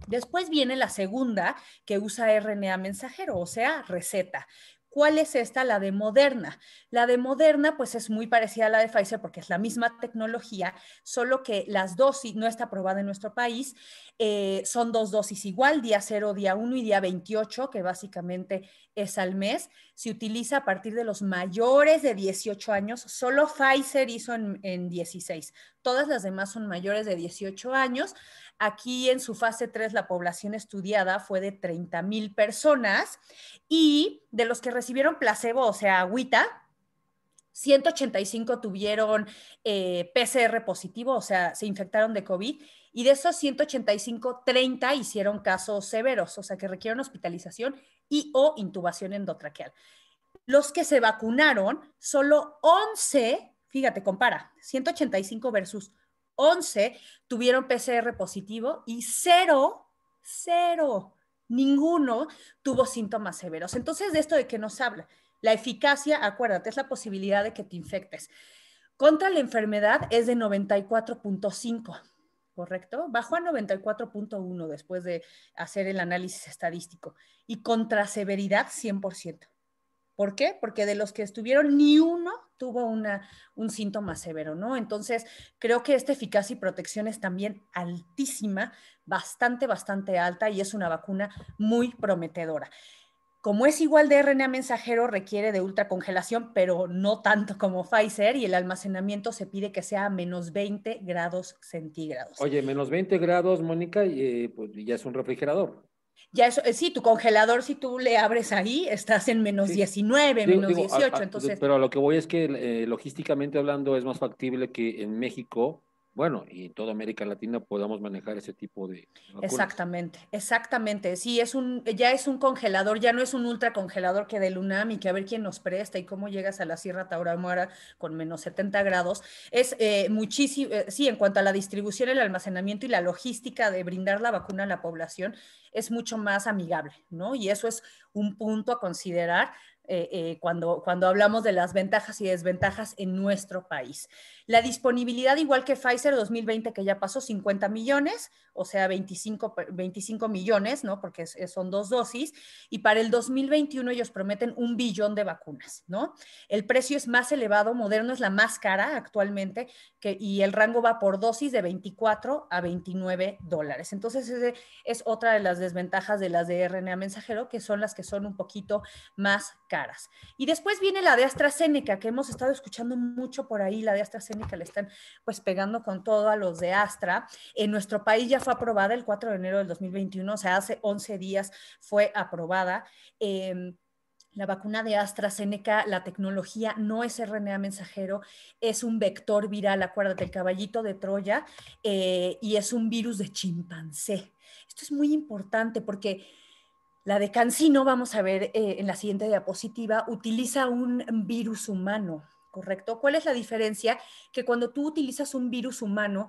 Después viene la segunda que usa RNA mensajero, o sea, receta. ¿Cuál es esta? La de Moderna. La de Moderna, pues es muy parecida a la de Pfizer porque es la misma tecnología, solo que las dosis, no está aprobada en nuestro país, eh, son dos dosis igual, día 0, día 1 y día 28, que básicamente es al mes. Se utiliza a partir de los mayores de 18 años, solo Pfizer hizo en, en 16, todas las demás son mayores de 18 años. Aquí en su fase 3 la población estudiada fue de 30 mil personas y de los que recibieron placebo, o sea, agüita, 185 tuvieron eh, PCR positivo, o sea, se infectaron de COVID, y de esos 185, 30 hicieron casos severos, o sea, que requieren hospitalización y o intubación endotraqueal. Los que se vacunaron, solo 11, fíjate, compara, 185 versus 11 tuvieron PCR positivo y cero, cero, ninguno tuvo síntomas severos. Entonces, de esto de que nos habla, la eficacia, acuérdate, es la posibilidad de que te infectes. Contra la enfermedad es de 94.5, ¿correcto? Bajó a 94.1 después de hacer el análisis estadístico. Y contra severidad, 100%. ¿Por qué? Porque de los que estuvieron, ni uno tuvo una, un síntoma severo, ¿no? Entonces, creo que esta eficacia y protección es también altísima, bastante, bastante alta y es una vacuna muy prometedora. Como es igual de RNA mensajero, requiere de ultracongelación, pero no tanto como Pfizer, y el almacenamiento se pide que sea a menos 20 grados centígrados. Oye, menos 20 grados, Mónica, y eh, pues ya es un refrigerador. Ya eso, eh, sí, tu congelador, si tú le abres ahí, estás en menos 19, menos 18. entonces... Pero lo que voy es que eh, logísticamente hablando es más factible que en México bueno, y en toda América Latina podamos manejar ese tipo de Exactamente, exactamente. Sí, es un, ya es un congelador, ya no es un ultracongelador que del UNAM que a ver quién nos presta y cómo llegas a la Sierra Tauramara con menos 70 grados. Es eh, muchísimo, eh, sí, en cuanto a la distribución, el almacenamiento y la logística de brindar la vacuna a la población, es mucho más amigable, ¿no? Y eso es un punto a considerar eh, eh, cuando, cuando hablamos de las ventajas y desventajas en nuestro país. La disponibilidad, igual que Pfizer 2020, que ya pasó 50 millones, o sea, 25, 25 millones, ¿no? Porque son dos dosis, y para el 2021 ellos prometen un billón de vacunas, ¿no? El precio es más elevado, Moderno es la más cara actualmente, que, y el rango va por dosis de 24 a 29 dólares. Entonces, es otra de las desventajas de las de RNA mensajero, que son las que son un poquito más caras. Y después viene la de AstraZeneca, que hemos estado escuchando mucho por ahí, la de AstraZeneca le están pues pegando con todo a los de Astra. En nuestro país ya fue aprobada el 4 de enero del 2021, o sea, hace 11 días fue aprobada. Em, la vacuna de AstraZeneca, la tecnología no es RNA mensajero, es un vector viral, acuérdate, el caballito de Troya, eh, y es un virus de chimpancé. Esto es muy importante porque la de Cancino, vamos a ver eh, en la siguiente diapositiva, utiliza un virus humano, ¿correcto? ¿Cuál es la diferencia? Que cuando tú utilizas un virus humano,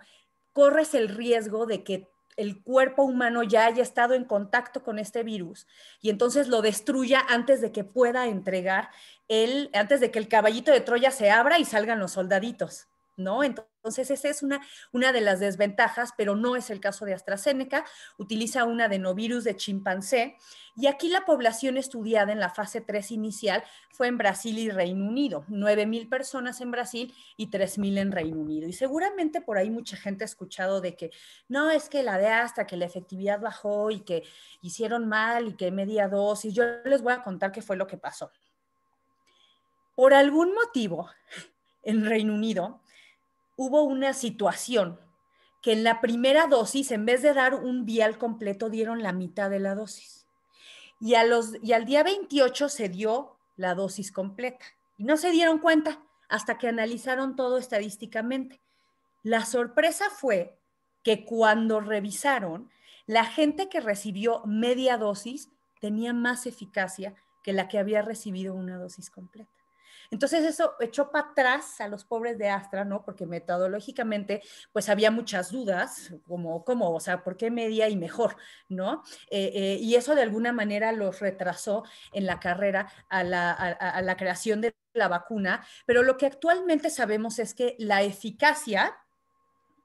corres el riesgo de que el cuerpo humano ya haya estado en contacto con este virus y entonces lo destruya antes de que pueda entregar el, antes de que el caballito de Troya se abra y salgan los soldaditos, ¿no? Entonces, entonces, esa es una, una de las desventajas, pero no es el caso de AstraZeneca. Utiliza un adenovirus de chimpancé. Y aquí la población estudiada en la fase 3 inicial fue en Brasil y Reino Unido. 9.000 personas en Brasil y 3.000 en Reino Unido. Y seguramente por ahí mucha gente ha escuchado de que no es que la de Astra, que la efectividad bajó y que hicieron mal y que media dosis. Yo les voy a contar qué fue lo que pasó. Por algún motivo, en Reino Unido, hubo una situación que en la primera dosis, en vez de dar un vial completo, dieron la mitad de la dosis. Y, a los, y al día 28 se dio la dosis completa. Y no se dieron cuenta hasta que analizaron todo estadísticamente. La sorpresa fue que cuando revisaron, la gente que recibió media dosis tenía más eficacia que la que había recibido una dosis completa. Entonces eso echó para atrás a los pobres de Astra, ¿no? Porque metodológicamente pues había muchas dudas, como, ¿cómo? O sea, ¿por qué media y mejor? ¿No? Eh, eh, y eso de alguna manera los retrasó en la carrera a la, a la creación de la vacuna, pero lo que actualmente sabemos es que la eficacia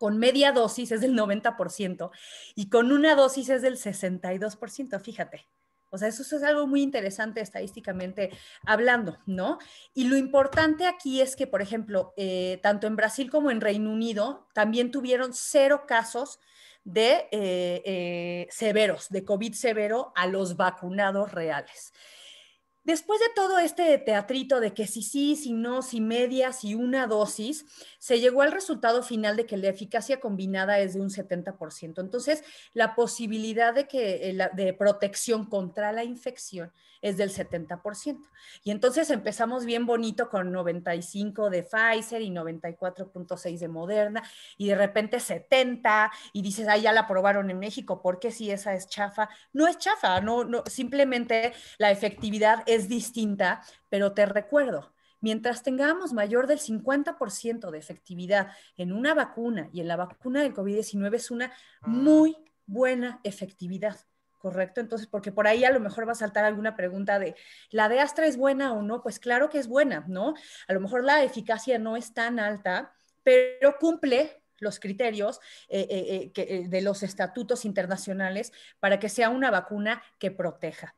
con media dosis es del 90% y con una dosis es del 62%, fíjate. O sea, eso es algo muy interesante estadísticamente hablando, ¿no? Y lo importante aquí es que, por ejemplo, eh, tanto en Brasil como en Reino Unido, también tuvieron cero casos de eh, eh, severos, de COVID severo a los vacunados reales. Después de todo este teatrito de que si sí, si no, si media, si una dosis, se llegó al resultado final de que la eficacia combinada es de un 70%. Entonces, la posibilidad de, que, eh, de protección contra la infección es del 70%. Y entonces empezamos bien bonito con 95 de Pfizer y 94.6 de Moderna y de repente 70 y dices, ah, ya la probaron en México, ¿por qué si esa es chafa? No es chafa, no simplemente la efectividad es es distinta, pero te recuerdo, mientras tengamos mayor del 50% de efectividad en una vacuna y en la vacuna del COVID-19 es una ah. muy buena efectividad. Correcto, entonces, porque por ahí a lo mejor va a saltar alguna pregunta de, ¿la de Astra es buena o no? Pues claro que es buena, ¿no? A lo mejor la eficacia no es tan alta, pero cumple los criterios eh, eh, eh, de los estatutos internacionales para que sea una vacuna que proteja.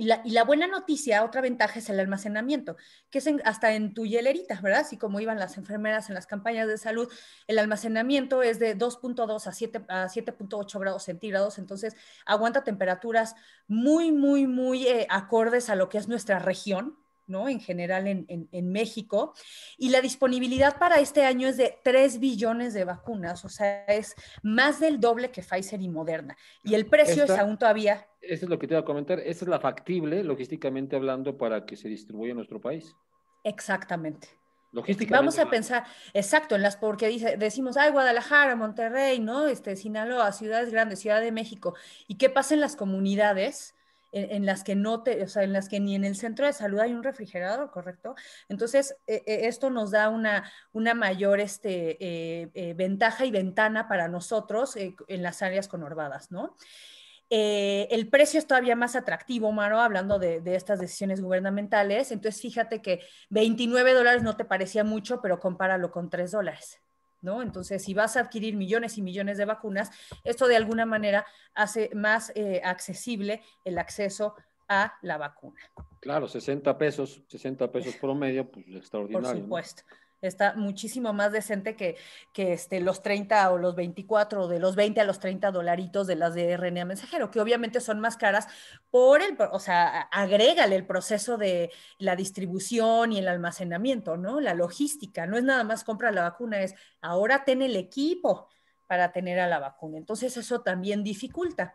Y la, buena noticia, otra ventaja es el almacenamiento, que es hasta en tu hielerita, ¿verdad? Así como iban las enfermeras en las campañas de salud, el almacenamiento es de 2.2 a 7 a 7.8 grados centígrados, entonces aguanta temperaturas muy, muy, muy eh, acordes a lo que es nuestra región, ¿no? En general en, México. Y la disponibilidad para este año es de 3 billones de vacunas, o sea, es más del doble que Pfizer y Moderna. Y el precio es aún todavía... Eso es lo que te iba a comentar, esa es la factible logísticamente hablando para que se distribuya en nuestro país. Exactamente. Vamos a pensar, exacto, en las porque dice, decimos, ay, Guadalajara, Monterrey, ¿no? Este, Sinaloa, ciudades grandes, Ciudad de México. ¿Y qué pasa en las comunidades? en, las que no te, o sea, en las que ni en el centro de salud hay un refrigerador, ¿correcto? Entonces, eh, eh, esto nos da una, una mayor este, eh, ventaja y ventana para nosotros en las áreas conorvadas, ¿no? el precio es todavía más atractivo, Maro, hablando de, de, estas decisiones gubernamentales. Entonces, fíjate que 29 dólares no te parecía mucho, pero compáralo con 3 dólares. Entonces, si vas a adquirir millones y millones de vacunas, esto de alguna manera hace más eh, accesible el acceso a la vacuna. Claro, 60 pesos, 60 pesos promedio, pues extraordinario. Por supuesto está muchísimo más decente que, que este, los 30 o los 24, de los 20 a los 30 dolaritos de las de RNA mensajero, que obviamente son más caras por el, o sea, agrégale el proceso de la distribución y el almacenamiento, ¿no? La logística, no es nada más compra la vacuna, es ahora ten el equipo para tener a la vacuna. Entonces eso también dificulta.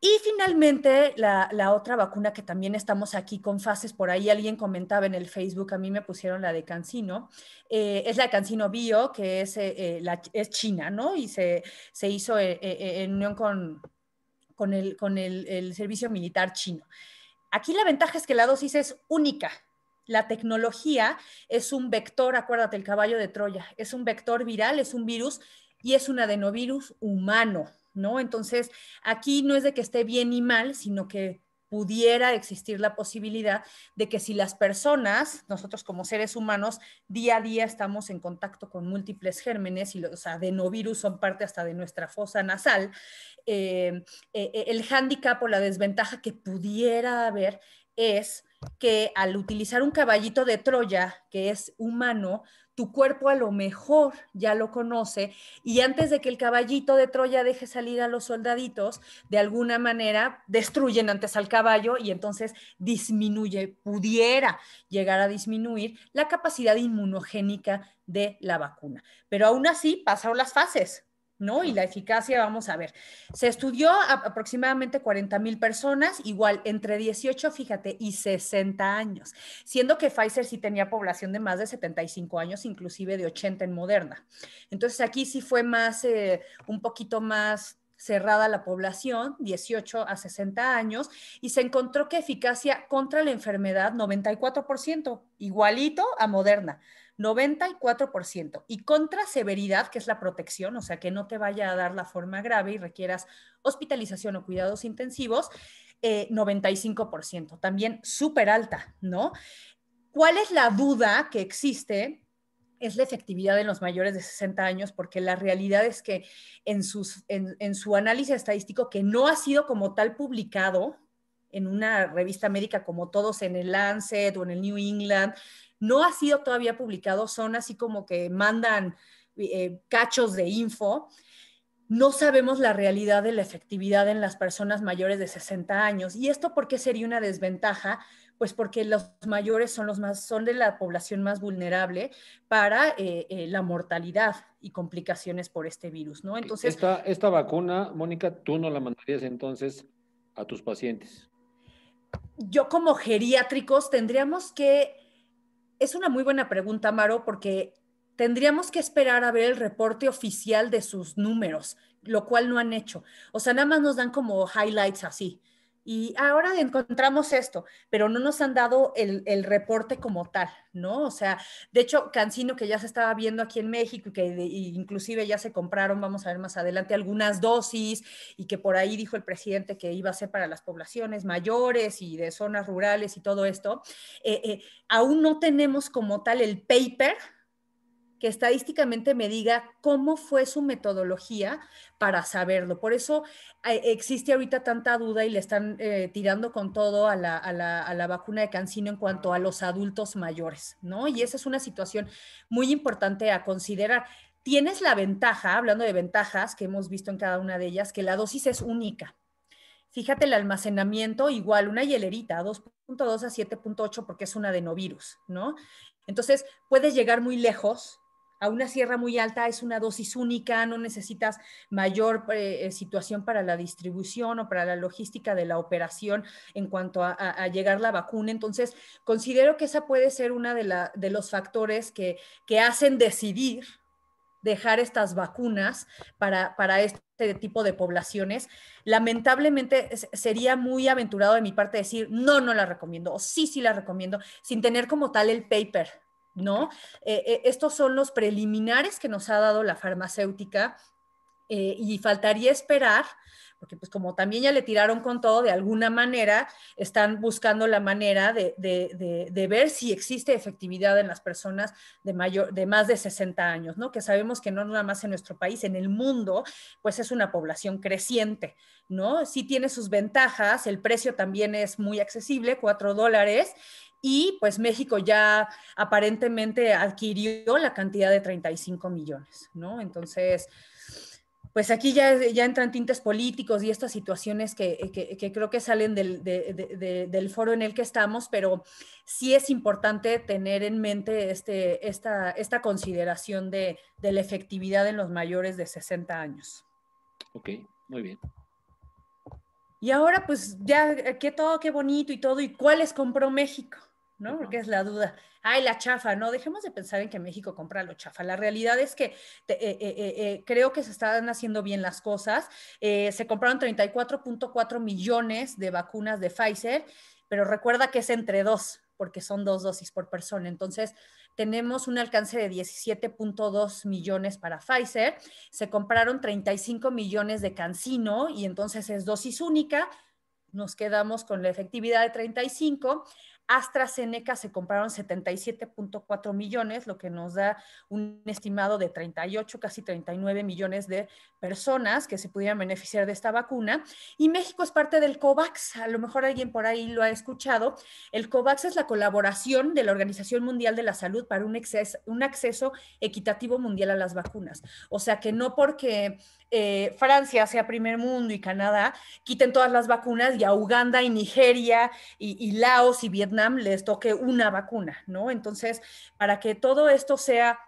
Y finalmente, la, otra vacuna que también estamos aquí con fases, por ahí alguien comentaba en el Facebook, a mí me pusieron la de Cancino, eh, es la Cancino Bio, que es, eh, eh, es china, ¿no? Y se, hizo en unión con, con, el, el servicio militar chino. Aquí la ventaja es que la dosis es única, la tecnología es un vector, acuérdate, el caballo de Troya, es un vector viral, es un virus y es un adenovirus humano. ¿no? Entonces, aquí no es de que esté bien y mal, sino que pudiera existir la posibilidad de que si las personas, nosotros como seres humanos, día a día estamos en contacto con múltiples gérmenes y los adenovirus son parte hasta de nuestra fosa nasal, eh, eh, eh, el hándicap o la desventaja que pudiera haber es que al utilizar un caballito de Troya que es humano, tu cuerpo a lo mejor ya lo conoce y antes de que el caballito de Troya deje salir a los soldaditos, de alguna manera destruyen antes al caballo y entonces disminuye, pudiera llegar a disminuir la capacidad inmunogénica de la vacuna. Pero aún así pasaron las fases, ¿no? Y la eficacia, vamos a ver. Se estudió aproximadamente 40 mil personas, igual entre 18, fíjate, y 60 años, siendo que Pfizer sí tenía población de más de 75 años, inclusive de 80 en Moderna. Entonces aquí sí fue más, eh, un poquito más cerrada la población, 18 a 60 años, y se encontró que eficacia contra la enfermedad, 94%, igualito a Moderna 94%. Y contra severidad, que es la protección, o sea, que no te vaya a dar la forma grave y requieras hospitalización o cuidados intensivos, 95%. Eh, También súper alta, ¿no? ¿Cuál es la duda que existe? es la efectividad en los mayores de 60 años, porque la realidad es que en, en, en, su análisis estadístico, que no ha sido como tal publicado en una revista médica como todos en el Lancet o en el New England, no ha sido todavía publicado, son así como que mandan eh, cachos de info. No sabemos la realidad de la efectividad en las personas mayores de 60 años. ¿Y esto por qué sería una desventaja? Pues porque los mayores son, los más, son de la población más vulnerable para eh, eh, la mortalidad y complicaciones por este virus, ¿no? Entonces... esta vacuna, Mónica, tú no la mandarías entonces a tus pacientes. Yo como geriátricos tendríamos que es una muy buena pregunta, Maro, porque tendríamos que esperar a ver el reporte oficial de sus números, lo cual no han hecho. O sea, nada más nos dan como highlights así y ahora encontramos esto, pero no nos han dado el, reporte como tal, ¿no? O sea, de hecho, Cancino, que ya se estaba viendo aquí en México y que inclusive ya se compraron, vamos a ver más adelante, algunas dosis y que por ahí dijo el presidente que iba a ser para las poblaciones mayores y de zonas rurales y todo esto, eh, eh, aún no tenemos como tal el paper que estadísticamente me diga cómo fue su metodología para saberlo. Por eso eh, existe ahorita tanta duda y le están eh, tirando con todo a la, a la, vacuna de cancino en cuanto a los adultos mayores, ¿no? Y esa es una situación muy importante a considerar. Tienes la ventaja, hablando de ventajas que hemos visto en cada una de ellas, que la dosis es única. Fíjate el almacenamiento, igual una hielerita, 2.2 a 7.8 porque es un adenovirus, ¿no? Entonces, puedes llegar muy lejos a una sierra muy alta es una dosis única, no necesitas mayor eh, eh, situación para la distribución o para la logística de la operación en cuanto a, llegar la vacuna. Entonces, considero que esa puede ser una de, la, de los factores que, hacen decidir dejar estas vacunas para, para este tipo de poblaciones. Lamentablemente sería muy aventurado de mi parte decir, no, no la recomiendo, o sí, sí la recomiendo, sin tener como tal el paper ¿no? Eh, eh, estos son los preliminares que nos ha dado la farmacéutica eh, y faltaría esperar, porque pues como también ya le tiraron con todo, de alguna manera están buscando la manera de, ver si existe efectividad en las personas de, mayor, de más de 60 años, ¿no? Que sabemos que no nada más en nuestro país, en el mundo, pues es una población creciente, ¿no? Sí tiene sus ventajas, el precio también es muy accesible, 4 dólares, y pues México ya aparentemente adquirió la cantidad de 35 millones, ¿no? Entonces, pues aquí ya, ya entran tintes políticos y estas situaciones que, creo que salen del, foro en el que estamos, pero sí es importante tener en mente este, esta, esta consideración de, la efectividad en los mayores de 60 años. Ok, muy bien. Y ahora pues ya, qué todo, qué bonito y todo, ¿y cuáles compró México? ¿no? Porque es la duda. Ay, la chafa, no, dejemos de pensar en que México compra lo chafa. La realidad es que eh, eh, eh, creo que se están haciendo bien las cosas. se compraron 34.4 millones de vacunas de Pfizer, pero recuerda que es entre dos, porque son dos dosis por persona. Entonces, tenemos un alcance de 17.2 millones para Pfizer. Se compraron 35 millones de CanSino, y entonces es dosis única. Nos quedamos con la efectividad de 35. AstraZeneca se compraron 77.4 millones, lo que nos da un estimado de 38, casi 39 millones de personas que se pudieran beneficiar de esta vacuna. Y México es parte del COVAX, a lo mejor alguien por ahí lo ha escuchado. El COVAX es la colaboración de la Organización Mundial de la Salud para un, acceso equitativo mundial a las vacunas. O sea que no porque eh, Francia sea primer mundo y Canadá quiten todas las vacunas y a Uganda y Nigeria y Laos y Vietnam les toque una vacuna, ¿no? Entonces, para que todo esto sea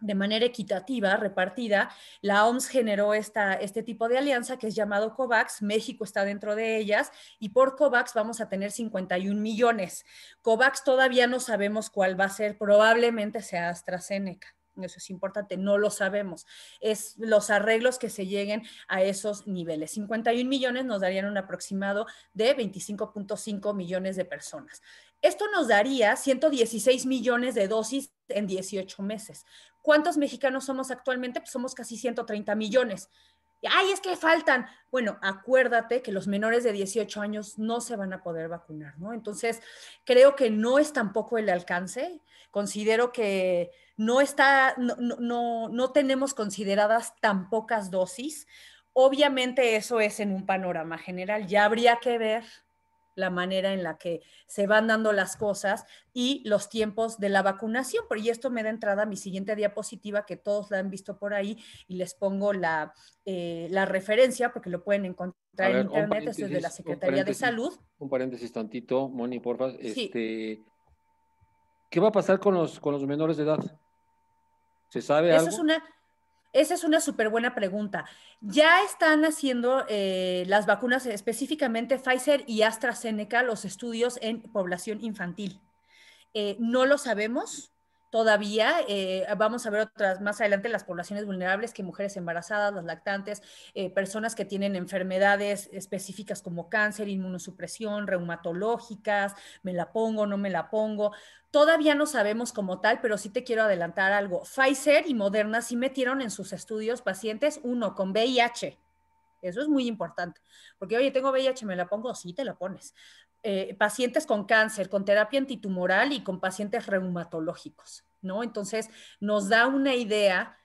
de manera equitativa, repartida, la OMS generó este tipo de alianza que es llamado COVAX, México está dentro de ellas y por COVAX vamos a tener 51 millones. COVAX todavía no sabemos cuál va a ser, probablemente sea AstraZeneca. Eso es importante, no lo sabemos. Es los arreglos que se lleguen a esos niveles. 51 millones nos darían un aproximado de 25.5 millones de personas. Esto nos daría 116 millones de dosis en 18 meses. ¿Cuántos mexicanos somos actualmente? Pues somos casi 130 millones. Ay, es que faltan. Bueno, acuérdate que los menores de 18 años no se van a poder vacunar, ¿no? Entonces, creo que no es tampoco el alcance. Considero que no está, no, no, no tenemos consideradas tan pocas dosis. Obviamente, eso es en un panorama general. Ya habría que ver la manera en la que se van dando las cosas y los tiempos de la vacunación. y esto me da entrada a mi siguiente diapositiva, que todos la han visto por ahí, y les pongo la, eh, la referencia porque lo pueden encontrar en internet, es la Secretaría de Salud. Un paréntesis tantito, Moni, por favor. Este, ¿Qué va a pasar con los, con los menores de edad? ¿Se sabe Eso Es una, esa es una súper buena pregunta. Ya están haciendo eh, las vacunas, específicamente Pfizer y AstraZeneca, los estudios en población infantil. Eh, no lo sabemos todavía. Eh, vamos a ver otras más adelante las poblaciones vulnerables que mujeres embarazadas, las lactantes, eh, personas que tienen enfermedades específicas como cáncer, inmunosupresión, reumatológicas, me la pongo, no me la pongo. Todavía no sabemos como tal, pero sí te quiero adelantar algo. Pfizer y Moderna sí metieron en sus estudios pacientes uno con VIH. Eso es muy importante, porque oye, tengo VIH, me la pongo, sí te la pones. Eh, pacientes con cáncer, con terapia antitumoral y con pacientes reumatológicos, ¿no? Entonces nos da una idea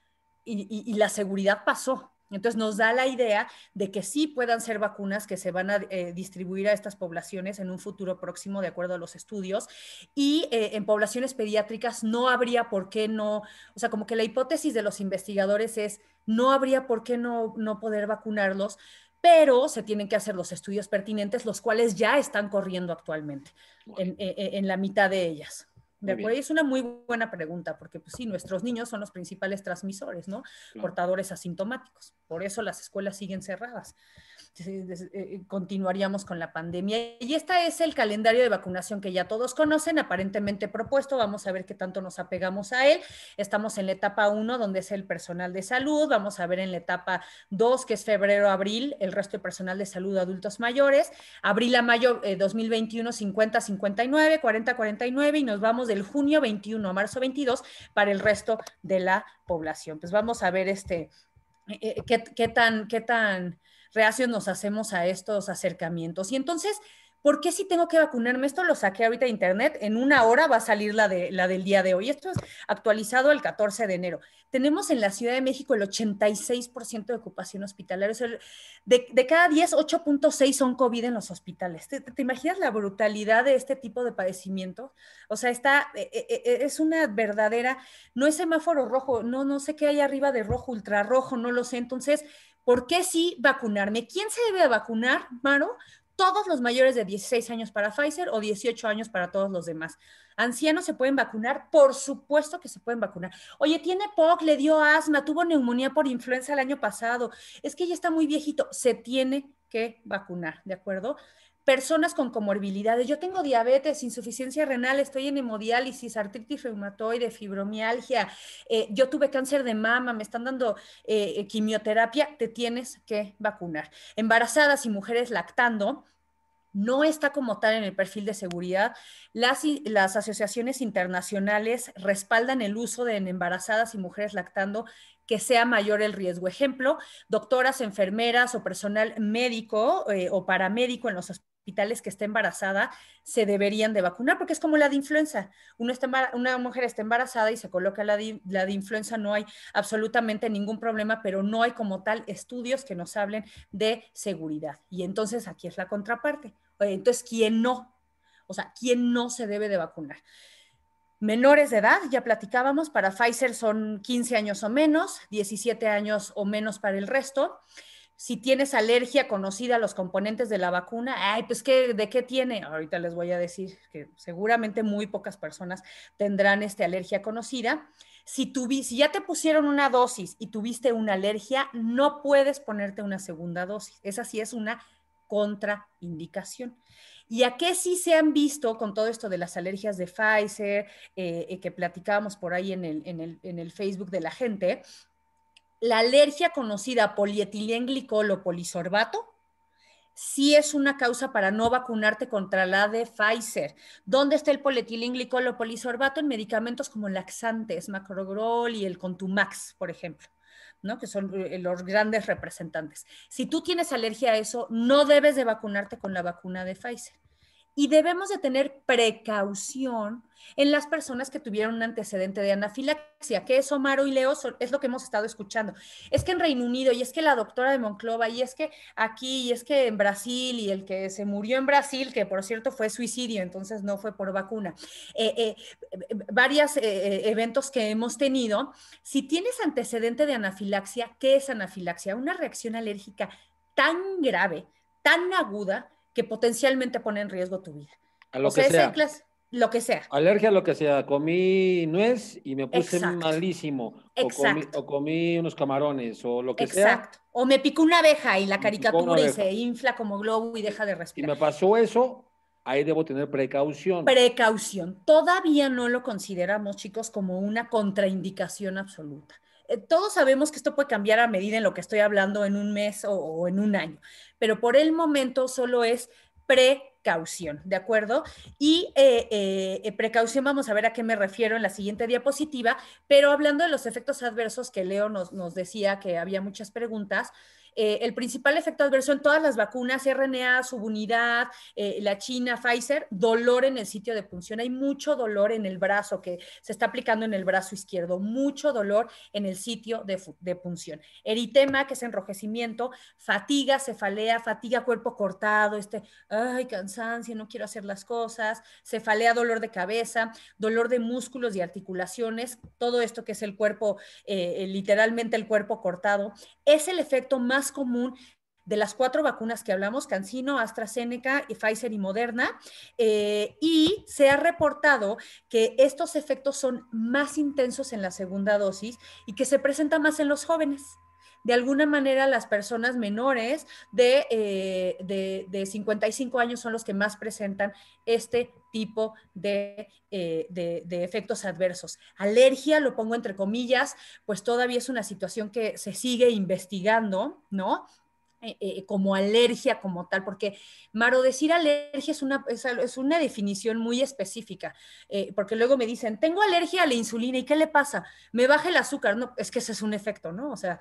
y, la seguridad pasó, entonces nos da la idea de que sí puedan ser vacunas que se van a eh, distribuir a estas poblaciones en un futuro próximo, de acuerdo a los estudios. Y eh, en poblaciones pediátricas no habría por qué no, o sea, como que la hipótesis de los investigadores es, no habría por qué no, no poder vacunarlos pero se tienen que hacer los estudios pertinentes, los cuales ya están corriendo actualmente eh, eh, en, la mitad de ellas. es una muy buena pregunta, porque pues sí, nuestros niños son los principales transmisores, ¿no? Portadores asintomáticos. Por eso las escuelas siguen cerradas. Eh, eh, continuaríamos con la pandemia. Y este es el calendario de vacunación que ya todos conocen, aparentemente propuesto. Vamos a ver qué tanto nos apegamos a él. Estamos en la etapa 1, donde es el personal de salud. Vamos a ver en la etapa 2, que es febrero-abril, el resto de personal de salud adultos mayores. Abril a mayo 2021, 50-59, 40-49 y nos vamos del junio 21 a marzo 22 para el resto de la población. Pues vamos a ver este, eh, qué tan... Qué tan reacios nos hacemos a estos acercamientos. Y entonces, ¿por qué si tengo que vacunarme? Esto lo saqué ahorita de internet, en una hora va a salir la, de, la del día de hoy. Esto es actualizado el 14 de enero. Tenemos en la Ciudad de México el 86% de ocupación hospitalaria. de, cada 10, 8.6 son COVID en los hospitales. ¿Te, imaginas la brutalidad de este tipo de padecimiento? O sea, está, e, e, e, es una verdadera, no es semáforo rojo, no, no sé qué hay arriba de rojo, ultra rojo. no lo sé. Entonces, ¿Por qué sí vacunarme? ¿Quién se debe vacunar, Maro? Todos los mayores de 16 años para Pfizer o 18 años para todos los demás. Ancianos se pueden vacunar, por supuesto que se pueden vacunar. Oye, tiene POC, le dio asma, tuvo neumonía por influenza el año pasado, es que ya está muy viejito, se tiene que vacunar, ¿de acuerdo? personas con comorbilidades. Yo tengo diabetes, insuficiencia renal, estoy en hemodiálisis, artritis reumatoide, fibromialgia, eh, yo tuve cáncer de mama, me están dando eh, eh, quimioterapia, te tienes que vacunar. Embarazadas y mujeres lactando, no está como tal en el perfil de seguridad. Las, las, asociaciones internacionales respaldan el uso de en embarazadas y mujeres lactando que sea mayor el riesgo. Ejemplo, doctoras, enfermeras o personal médico o paramédico en los hospitales que esté embarazada se deberían de vacunar porque es como la de influenza. una mujer está embarazada y se coloca la de, la de influenza, no hay absolutamente ningún problema, pero no hay como tal estudios que nos hablen de seguridad. Y entonces aquí es la contraparte. Eh, entonces, ¿quién no? O sea, ¿quién no se debe de vacunar? Menores de edad, ya platicábamos, para Pfizer son 15 años o menos, 17 años o menos para el resto si tienes alergia conocida a los componentes de la vacuna, ay, pues ¿de qué tiene? Ahorita les voy a decir que seguramente muy pocas personas tendrán esta alergia conocida. Si, si ya te pusieron una dosis y tuviste una alergia, no puedes ponerte una segunda dosis. Esa sí es una contraindicación. ¿Y a qué sí se han visto con todo esto de las alergias de Pfizer, eh, eh, que platicábamos por ahí en el, en, el, en el, Facebook de la gente? la alergia conocida a polietilenglicol o polisorbato sí es una causa para no vacunarte contra la de Pfizer. ¿Dónde está el polietilenglicol o polisorbato? En medicamentos como laxantes, macrogrol y el contumax, por ejemplo. ¿no? que son eh, los grandes representantes. Si tú tienes alergia a eso, no debes de vacunarte con la vacuna de Pfizer y debemos de tener precaución en las personas que tuvieron un antecedente de anafilaxia, que es Omaro y Leo, es lo que hemos estado escuchando. Es que en Reino Unido, y es que la doctora de Monclova, y es que aquí, y es que en Brasil, y el que se murió en Brasil, que por cierto fue suicidio, entonces no fue por vacuna, eh, eh, Varias varios eh, eventos que hemos tenido, si tienes antecedente de anafilaxia, ¿qué es anafilaxia? Una reacción alérgica tan grave, tan aguda, que potencialmente pone en riesgo tu vida. A lo que sea. Lo que sea. Alergia a lo que sea. Comí nuez y me puse malísimo. O comí, o comí, unos camarones o lo que sea. Exacto. O me picó una abeja y la caricatura y se infla como globo y deja de respirar. Y me pasó eso, ahí debo tener precaución. Precaución. Todavía no lo consideramos, chicos, como una contraindicación absoluta. Eh, todos sabemos que esto puede cambiar a medida en lo que estoy hablando en un mes o, en un año, pero por el momento solo es precaución, ¿de acuerdo? Y eh, eh, precaución, vamos a ver a qué me refiero en la siguiente diapositiva, pero hablando de los efectos adversos que Leo nos decía que había muchas preguntas, eh, el principal efecto adverso en todas las vacunas, RNA, subunidad, eh, la China, Pfizer, dolor en el sitio de punción. Hay mucho dolor en el brazo que se está aplicando en el brazo izquierdo, mucho dolor en el sitio de, punción. Eritema, que es enrojecimiento, fatiga, cefalea, fatiga, cuerpo cortado, este, ay, cansancio, no quiero hacer las cosas, cefalea, dolor de cabeza, dolor de músculos y articulaciones, todo esto que es el cuerpo, eh, literalmente el cuerpo cortado, es el efecto más común de las cuatro vacunas que hablamos, Cancino, AstraZeneca, y Pfizer y Moderna, eh, y se ha reportado que estos efectos son más intensos en la segunda dosis y que se presenta más en los jóvenes de alguna manera las personas menores de, 55 eh, años son los que más presentan este tipo eh, de, efectos adversos. Alergia, lo pongo entre comillas, pues todavía es una situación que se sigue investigando, ¿no? Eh, eh, como alergia como tal, porque Maro, decir alergia es una, es, una definición muy específica, eh, porque luego me dicen, tengo alergia a la insulina, ¿y qué le pasa? Me baja el azúcar, no, es que ese es un efecto, ¿no? O sea,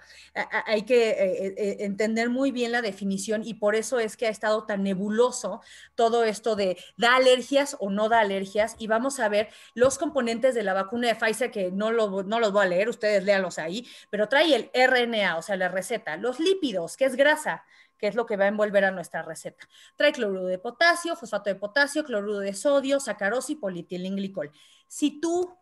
hay que entender muy bien la definición y por eso es que ha estado tan nebuloso todo esto de da alergias o no da alergias y vamos a ver los componentes de la vacuna de Pfizer, que no, lo, no los voy a leer, ustedes léanlos ahí, pero trae el RNA, o sea, la receta, los lípidos, que es grasa, Qué que es lo que va a envolver a nuestra receta. Trae cloruro de potasio, fosfato de potasio, cloruro de sodio, sacarosa y polietilenglicol. Si tú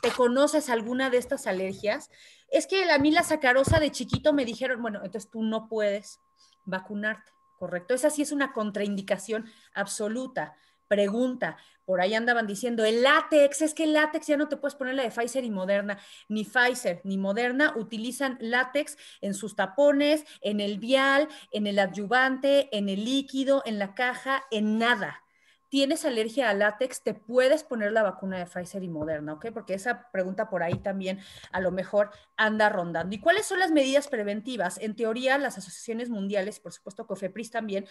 te conoces alguna de estas alergias, es que a mí la sacarosa de chiquito me dijeron, bueno, entonces tú no puedes vacunarte, ¿correcto? Esa sí es una contraindicación absoluta. Pregunta, por ahí andaban diciendo, el látex, es que el látex ya no te puedes poner la de Pfizer y Moderna, ni Pfizer ni Moderna utilizan látex en sus tapones, en el vial, en el adyuvante, en el líquido, en la caja, en nada. Tienes alergia a látex, te puedes poner la vacuna de Pfizer y Moderna, ¿ok? Porque esa pregunta por ahí también a lo mejor anda rondando. ¿Y cuáles son las medidas preventivas? En teoría, las asociaciones mundiales, por supuesto, COFEPRIS también,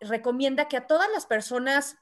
recomienda que a todas las personas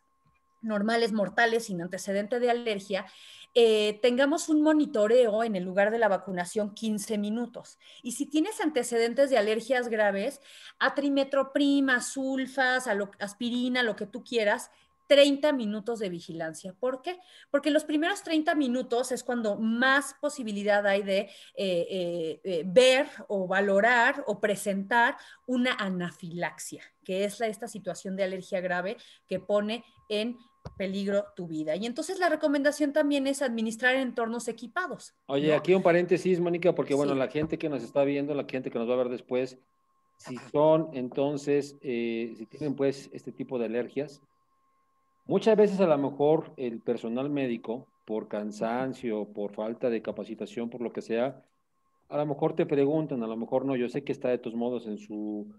normales, mortales, sin antecedente de alergia, eh, tengamos un monitoreo en el lugar de la vacunación 15 minutos. Y si tienes antecedentes de alergias graves, a atrimetroprimas, sulfas, aspirina, lo que tú quieras, 30 minutos de vigilancia. ¿Por qué? Porque los primeros 30 minutos es cuando más posibilidad hay de eh, eh, eh, ver o valorar o presentar una anafilaxia, que es esta situación de alergia grave que pone en peligro tu vida. Y entonces la recomendación también es administrar entornos equipados. Oye, aquí un paréntesis, Mónica, porque bueno, la gente que nos está viendo, la gente que nos va a ver después, si son entonces, si tienen pues este tipo de alergias, Muchas veces a lo mejor el personal médico, por cansancio, por falta de capacitación, por lo que sea, a lo mejor te preguntan, a lo mejor no, yo sé que está de tus modos en su,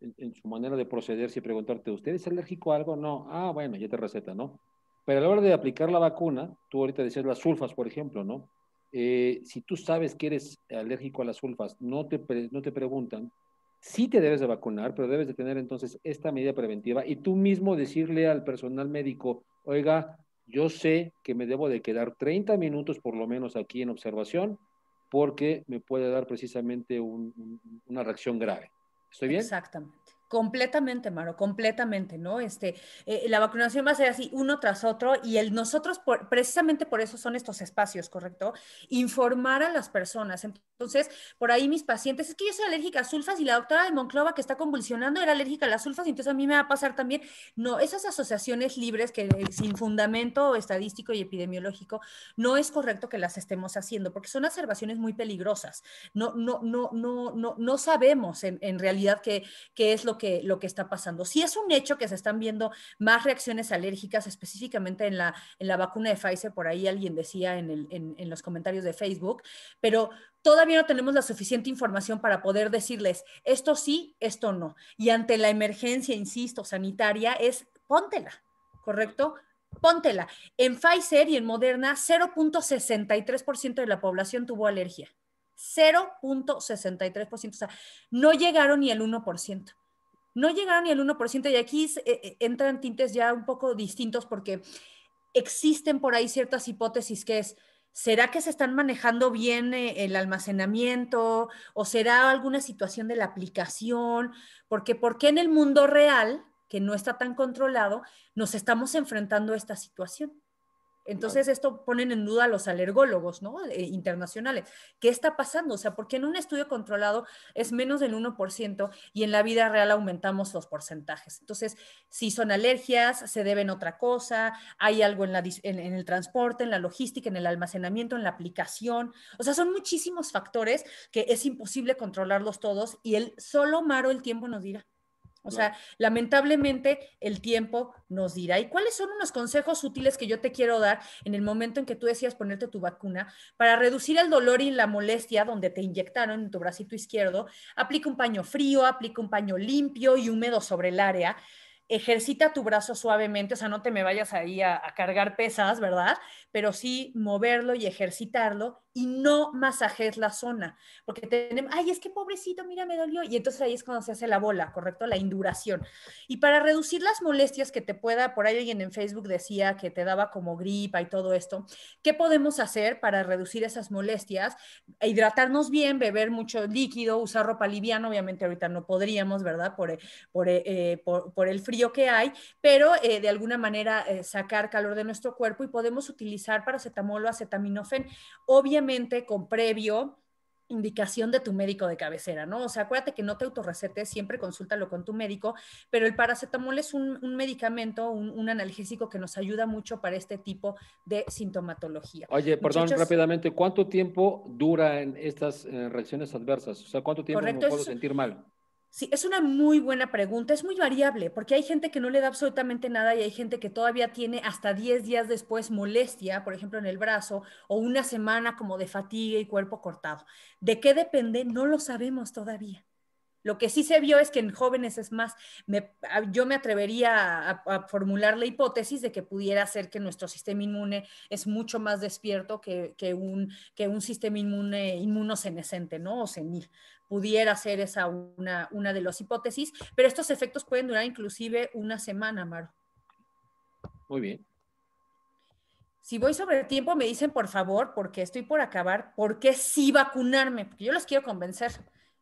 en, su manera de proceder, si preguntarte, ¿usted es alérgico a algo? No, ah, bueno, ya te receta, ¿no? Pero a la hora de aplicar la vacuna, tú ahorita decías las sulfas, por ejemplo, ¿no? Eh, si tú sabes que eres alérgico a las sulfas, no te, no te preguntan, sí te debes de vacunar, pero debes de tener entonces esta medida preventiva y tú mismo decirle al personal médico, oiga, yo sé que me debo de quedar 30 minutos por lo menos aquí en observación porque me puede dar precisamente una reacción grave. ¿Estoy bien? Exactamente. Completamente, Maro, completamente, ¿no? Este, eh, la vacunación va a ser así uno tras otro y el nosotros, precisamente por eso son estos espacios, ¿correcto? Informar a las personas. Entonces, por ahí mis pacientes, es que yo soy alérgica a sulfas y la doctora de Monclova que está convulsionando era alérgica a las sulfas, entonces a mí me va a pasar también. No, esas asociaciones libres que eh, sin fundamento estadístico y epidemiológico, no es correcto que las estemos haciendo, porque son observaciones muy peligrosas. No, no, no, no, no, no sabemos en, realidad qué es lo que lo que está pasando. Si es un hecho que se están viendo más reacciones alérgicas, específicamente en la, en la vacuna de Pfizer, por ahí alguien decía en, en los comentarios de Facebook, pero todavía no tenemos la suficiente información para poder decirles esto sí, esto no. Y ante la emergencia, insisto, sanitaria, es póntela, ¿correcto? Póntela. En Pfizer y en Moderna, 0.63% de la población tuvo alergia. 0.63%. O sea, no llegaron ni al 1% no llegaron ni al 1% y aquí eh, eh, entran tintes ya un poco distintos porque existen por ahí ciertas hipótesis que es, ¿será que se están manejando bien eh, el almacenamiento o será alguna situación de la aplicación? Porque ¿por qué en el mundo real, que no está tan controlado, nos estamos enfrentando a esta situación? Entonces esto ponen en duda a los alergólogos ¿no? Eh, internacionales. ¿Qué está pasando? O sea, porque en un estudio controlado es menos del 1% y en la vida real aumentamos los porcentajes. Entonces, si son alergias, se deben otra cosa, hay algo en, el transporte, en la logística, en el almacenamiento, en la aplicación. O sea, son muchísimos factores que es imposible controlarlos todos y el solo maro el tiempo nos dirá. O sea, lamentablemente el tiempo nos dirá. ¿Y cuáles son unos consejos útiles que yo te quiero dar en el momento en que tú decías ponerte tu vacuna para reducir el dolor y la molestia donde te inyectaron en tu bracito izquierdo? Aplica un paño frío, aplica un paño limpio y húmedo sobre el área. Ejercita tu brazo suavemente, o sea, no te me vayas ahí a, a cargar pesas, ¿verdad? Pero sí moverlo y ejercitarlo y no masajes la zona, porque tenemos, ay, es que pobrecito, mira, me dolió, y entonces ahí es cuando se hace la bola, ¿correcto? La induración. Y para reducir las molestias que te pueda, por ahí alguien en Facebook decía que te daba como gripa y todo esto, ¿qué podemos hacer para reducir esas molestias? E hidratarnos bien, beber mucho líquido, usar ropa liviana, obviamente ahorita no podríamos, ¿verdad? Por, eh, eh, eh, por, por, el frío que hay, pero de alguna manera sacar calor de nuestro cuerpo y podemos utilizar paracetamol o acetaminofén. Obviamente, con previo indicación de tu médico de cabecera, ¿no? O sea, acuérdate que no te autorrecetes, siempre consúltalo con tu médico, pero el paracetamol es un, medicamento, un, analgésico que nos ayuda mucho para este tipo de sintomatología. Oye, perdón, rápidamente, ¿cuánto tiempo dura en estas eh, reacciones adversas? O sea, ¿cuánto tiempo me puedo sentir mal? Sí, es una muy buena pregunta, es muy variable, porque hay gente que no le da absolutamente nada y hay gente que todavía tiene hasta 10 días después molestia, por ejemplo, en el brazo, o una semana como de fatiga y cuerpo cortado. ¿De qué depende? No lo sabemos todavía. Lo que sí se vio es que en jóvenes es más, ah, yo me atrevería a, formular la hipótesis de que pudiera ser que nuestro sistema inmune es mucho más despierto que, que un, que sistema inmune inmunosenescente, ¿no? O senil pudiera ser esa una, una de las hipótesis, pero estos efectos pueden durar inclusive una semana, Maro. Muy bien. Si voy sobre el tiempo, me dicen por favor, porque estoy por acabar, ¿por qué sí vacunarme? Porque yo los quiero convencer.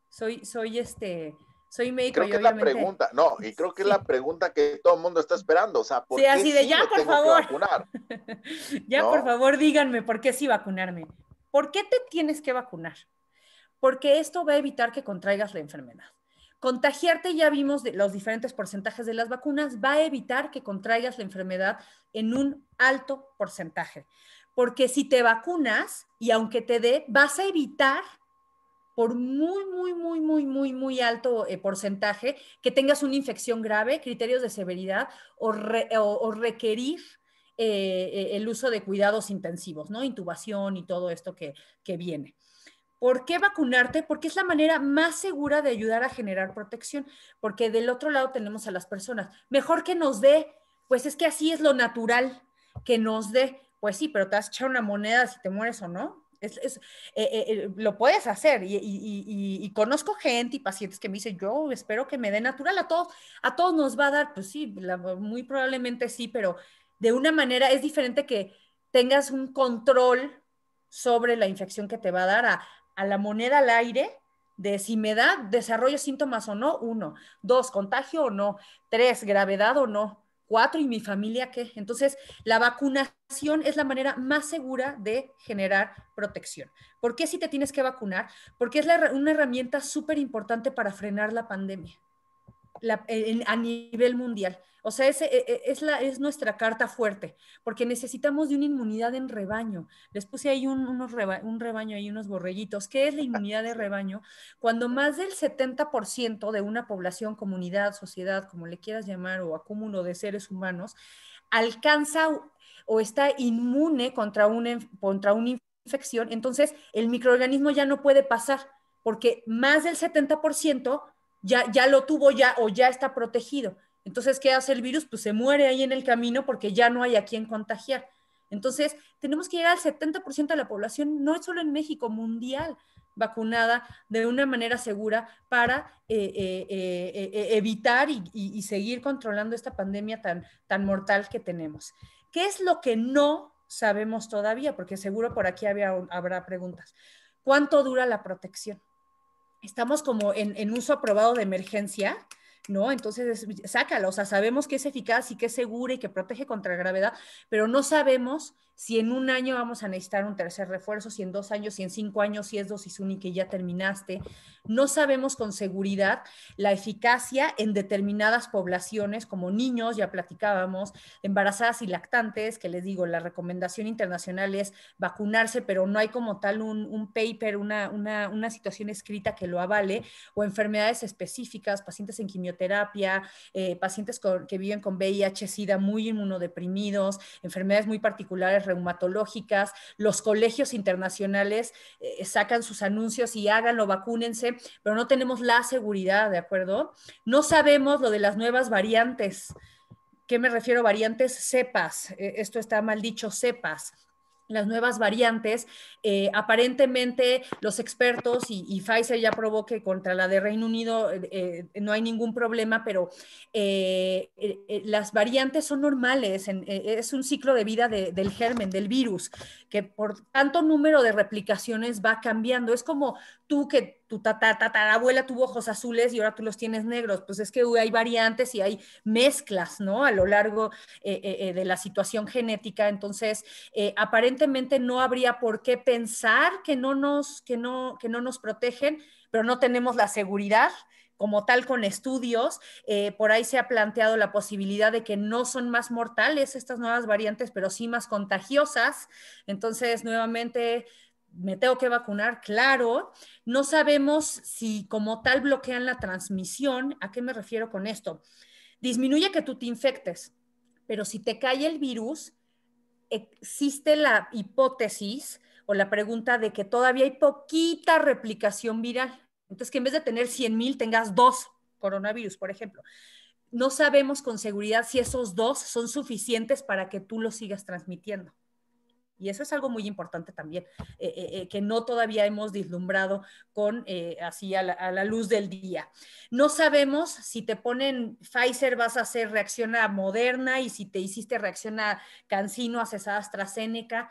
Soy, soy este, soy médico. Creo que la pregunta, no, y creo que es la pregunta que todo el mundo está esperando, o sea, ¿por así (laughs) ya, por favor. ya, por favor, díganme, ¿por qué sí vacunarme? ¿Por qué te tienes que vacunar? porque esto va a evitar que contraigas la enfermedad. Contagiarte, ya vimos los diferentes porcentajes de las vacunas, va a evitar que contraigas la enfermedad en un alto porcentaje. Porque si te vacunas y aunque te dé, vas a evitar por muy, muy, muy, muy, muy, muy alto eh, porcentaje que tengas una infección grave, criterios de severidad o, requerir eh, eh, el uso de cuidados intensivos, ¿no? Intubación y todo esto que viene. ¿Por qué vacunarte? Porque es la manera más segura de ayudar a generar protección, porque del otro lado tenemos a las personas. Mejor que nos dé, pues es que así es lo natural que nos dé. Pues sí, pero te has echado una moneda si te mueres o no. Es, eh, eh, eh, lo puedes hacer y, conozco gente y pacientes que me dicen, yo espero que me dé natural, a todos, a todos nos va a dar, pues sí, muy probablemente sí, pero de una manera es diferente que tengas un control sobre la infección que te va a dar a, a la moneda al aire de si me da desarrollo síntomas o no, uno, dos, contagio o no, tres, gravedad o no, cuatro, y mi familia qué. Entonces, la vacunación es la manera más segura de generar protección. ¿Por qué si te tienes que vacunar? Porque es una herramienta súper importante para frenar la pandemia a nivel mundial. O sea, es, e, e, es, la, es nuestra carta fuerte, porque necesitamos de una inmunidad en rebaño. Les puse ahí un, unos un rebaño, ahí unos borrellitos ¿Qué es la inmunidad de rebaño? Cuando más del 70% de una población, comunidad, sociedad, como le quieras llamar, o acúmulo de seres humanos, alcanza o está inmune contra, contra una infección, entonces el microorganismo ya no puede pasar porque más del 70% ya, lo tuvo ya o ya está protegido. Entonces, ¿qué hace el virus? Pues se muere ahí en el camino porque ya no hay a quien contagiar. Entonces, tenemos que llegar al 70% de la población, no solo en México, mundial, vacunada de una manera segura para eh, eh, eh, evitar y, seguir controlando esta pandemia tan, tan mortal que tenemos. ¿Qué es lo que no sabemos todavía? Porque seguro por aquí había, habrá preguntas. ¿Cuánto dura la protección? estamos como en, en uso aprobado de emergencia, ¿no? Entonces, sácala, o sea, sabemos que es eficaz y que es segura y que protege contra la gravedad, pero no sabemos si en un año vamos a necesitar un tercer refuerzo, si en dos años, si en cinco años, si es dosis única y ya terminaste. No sabemos con seguridad la eficacia en determinadas poblaciones, como niños, ya platicábamos, embarazadas y lactantes, que les digo, la recomendación internacional es vacunarse, pero no hay como tal un, paper, una, una situación escrita que lo avale, o enfermedades específicas, pacientes en quimioterapia terapia, eh, pacientes que viven con VIH, SIDA muy inmunodeprimidos, enfermedades muy particulares reumatológicas, los colegios internacionales eh, sacan sus anuncios y háganlo, vacúnense, pero no tenemos la seguridad, ¿de acuerdo? No sabemos lo de las nuevas variantes. ¿Qué me refiero? Variantes cepas. Eh, esto está mal dicho, cepas las nuevas variantes. Eh, aparentemente los expertos y, Pfizer ya probó que contra la de Reino Unido eh, eh, no hay ningún problema, pero las variantes son normales, es un ciclo de vida del germen, del virus, que por tanto número de replicaciones va cambiando. Es como tú que tu tatarabuela tuvo ojos azules y ahora tú los tienes negros. Pues es que hay variantes y hay mezclas, ¿no? A lo largo eh, eh, eh, de la situación genética. Entonces, aparentemente no habría por qué pensar que no, nos, que, no, que no nos protegen, pero no tenemos la seguridad como tal con estudios. por ahí se ha planteado la posibilidad de que no son más mortales estas nuevas variantes, pero sí más contagiosas. Entonces, nuevamente, me tengo que vacunar, claro. No sabemos si como tal bloquean la transmisión. ¿A qué me refiero con esto? Disminuye que tú te infectes, pero si te cae el virus, existe la hipótesis o la pregunta de que todavía hay poquita replicación viral. Entonces, que en vez de tener 100 mil, tengas dos coronavirus, por ejemplo. No sabemos con seguridad si esos dos son suficientes para que tú lo sigas transmitiendo. Y eso es algo muy importante también, eh, eh, eh, que no todavía hemos dislumbrado con así a la, luz del día. No sabemos si te ponen Pfizer vas a hacer reacción a Moderna y si te hiciste reacción a Cancino, a AstraZeneca,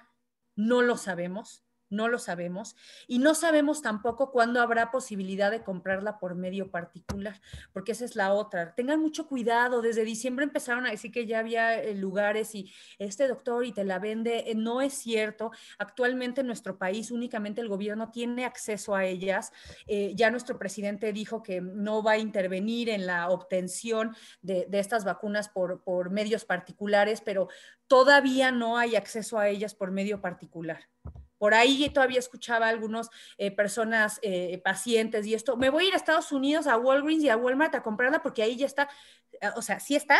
no lo sabemos no lo sabemos. Y no sabemos tampoco cuándo habrá posibilidad de comprarla por medio particular, porque esa es la otra. Tengan mucho cuidado, desde diciembre empezaron a decir que ya había eh, lugares y este doctor y te la vende. Eh, no es cierto. Actualmente en nuestro país únicamente el gobierno tiene acceso a ellas. Eh, ya nuestro presidente dijo que no va a intervenir en la obtención de, estas vacunas por medios particulares, pero todavía no hay acceso a ellas por medio particular. Por ahí todavía escuchaba a algunos eh, personas, eh, pacientes y esto, me voy a ir a Estados Unidos, a Walgreens y a Walmart a comprarla porque ahí ya está, eh, o sea, sí está,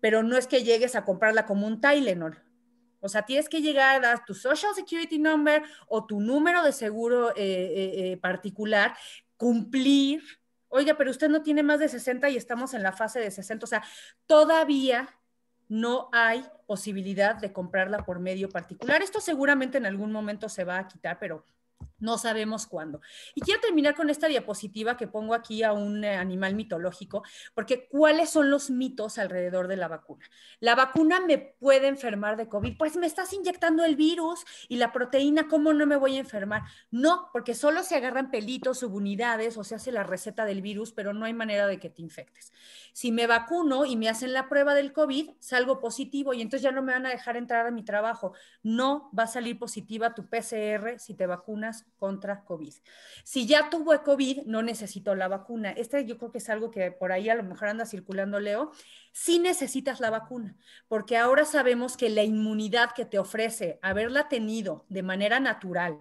pero no es que llegues a comprarla como un Tylenol. O sea, tienes que llegar a tu Social Security Number o tu número de seguro particular, cumplir. Oiga, pero usted no tiene más de 60 y estamos en la fase de 60. O sea, todavía no hay posibilidad de comprarla por medio particular. Esto seguramente en algún momento se va a quitar, pero no sabemos cuándo. Y quiero terminar con esta diapositiva que pongo aquí a un eh, animal mitológico, porque ¿cuáles son los mitos alrededor de la vacuna? La vacuna me puede enfermar de COVID, pues me estás inyectando el virus y la proteína, ¿cómo no me voy a enfermar? No, porque solo se agarran pelitos, subunidades o se hace la receta del virus, pero no hay manera de que te infectes. Si me vacuno y me hacen la prueba del COVID, salgo positivo y entonces ya no me van a dejar entrar a mi trabajo. No va a salir positiva tu PCR si te vacunas contra COVID. Si ya tuvo COVID, no necesito la vacuna. Este yo creo que es algo que por ahí a lo mejor anda circulando, Leo. Sí necesitas la vacuna, porque ahora sabemos que la inmunidad que te ofrece haberla tenido de manera natural,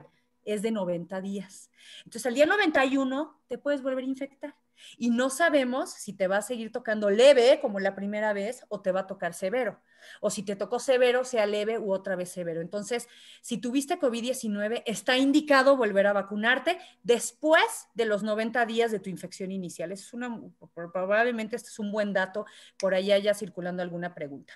es de 90 días. Entonces, al día 91 te puedes volver a infectar. Y no sabemos si te va a seguir tocando leve como la primera vez o te va a tocar severo. O si te tocó severo, sea leve u otra vez severo. Entonces, si tuviste COVID-19, está indicado volver a vacunarte después de los 90 días de tu infección inicial. Es una, probablemente este es un buen dato, por ahí haya circulando alguna pregunta.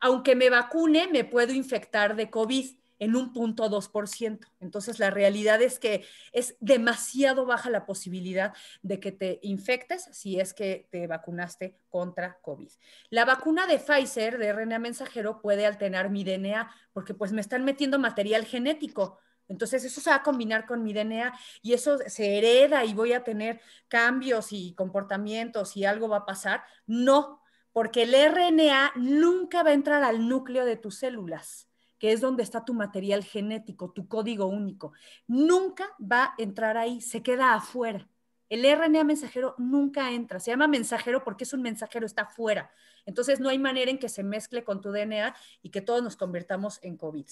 Aunque me vacune, me puedo infectar de COVID en un punto ciento Entonces, la realidad es que es demasiado baja la posibilidad de que te infectes si es que te vacunaste contra COVID. La vacuna de Pfizer de RNA mensajero puede alterar mi DNA porque pues me están metiendo material genético. Entonces eso se va a combinar con mi DNA y eso se hereda y voy a tener cambios y comportamientos y algo va a pasar. No, porque el RNA nunca va a entrar al núcleo de tus células que es donde está tu material genético, tu código único, nunca va a entrar ahí, se queda afuera. El RNA mensajero nunca entra, se llama mensajero porque es un mensajero, está afuera. Entonces no hay manera en que se mezcle con tu DNA y que todos nos convirtamos en COVID.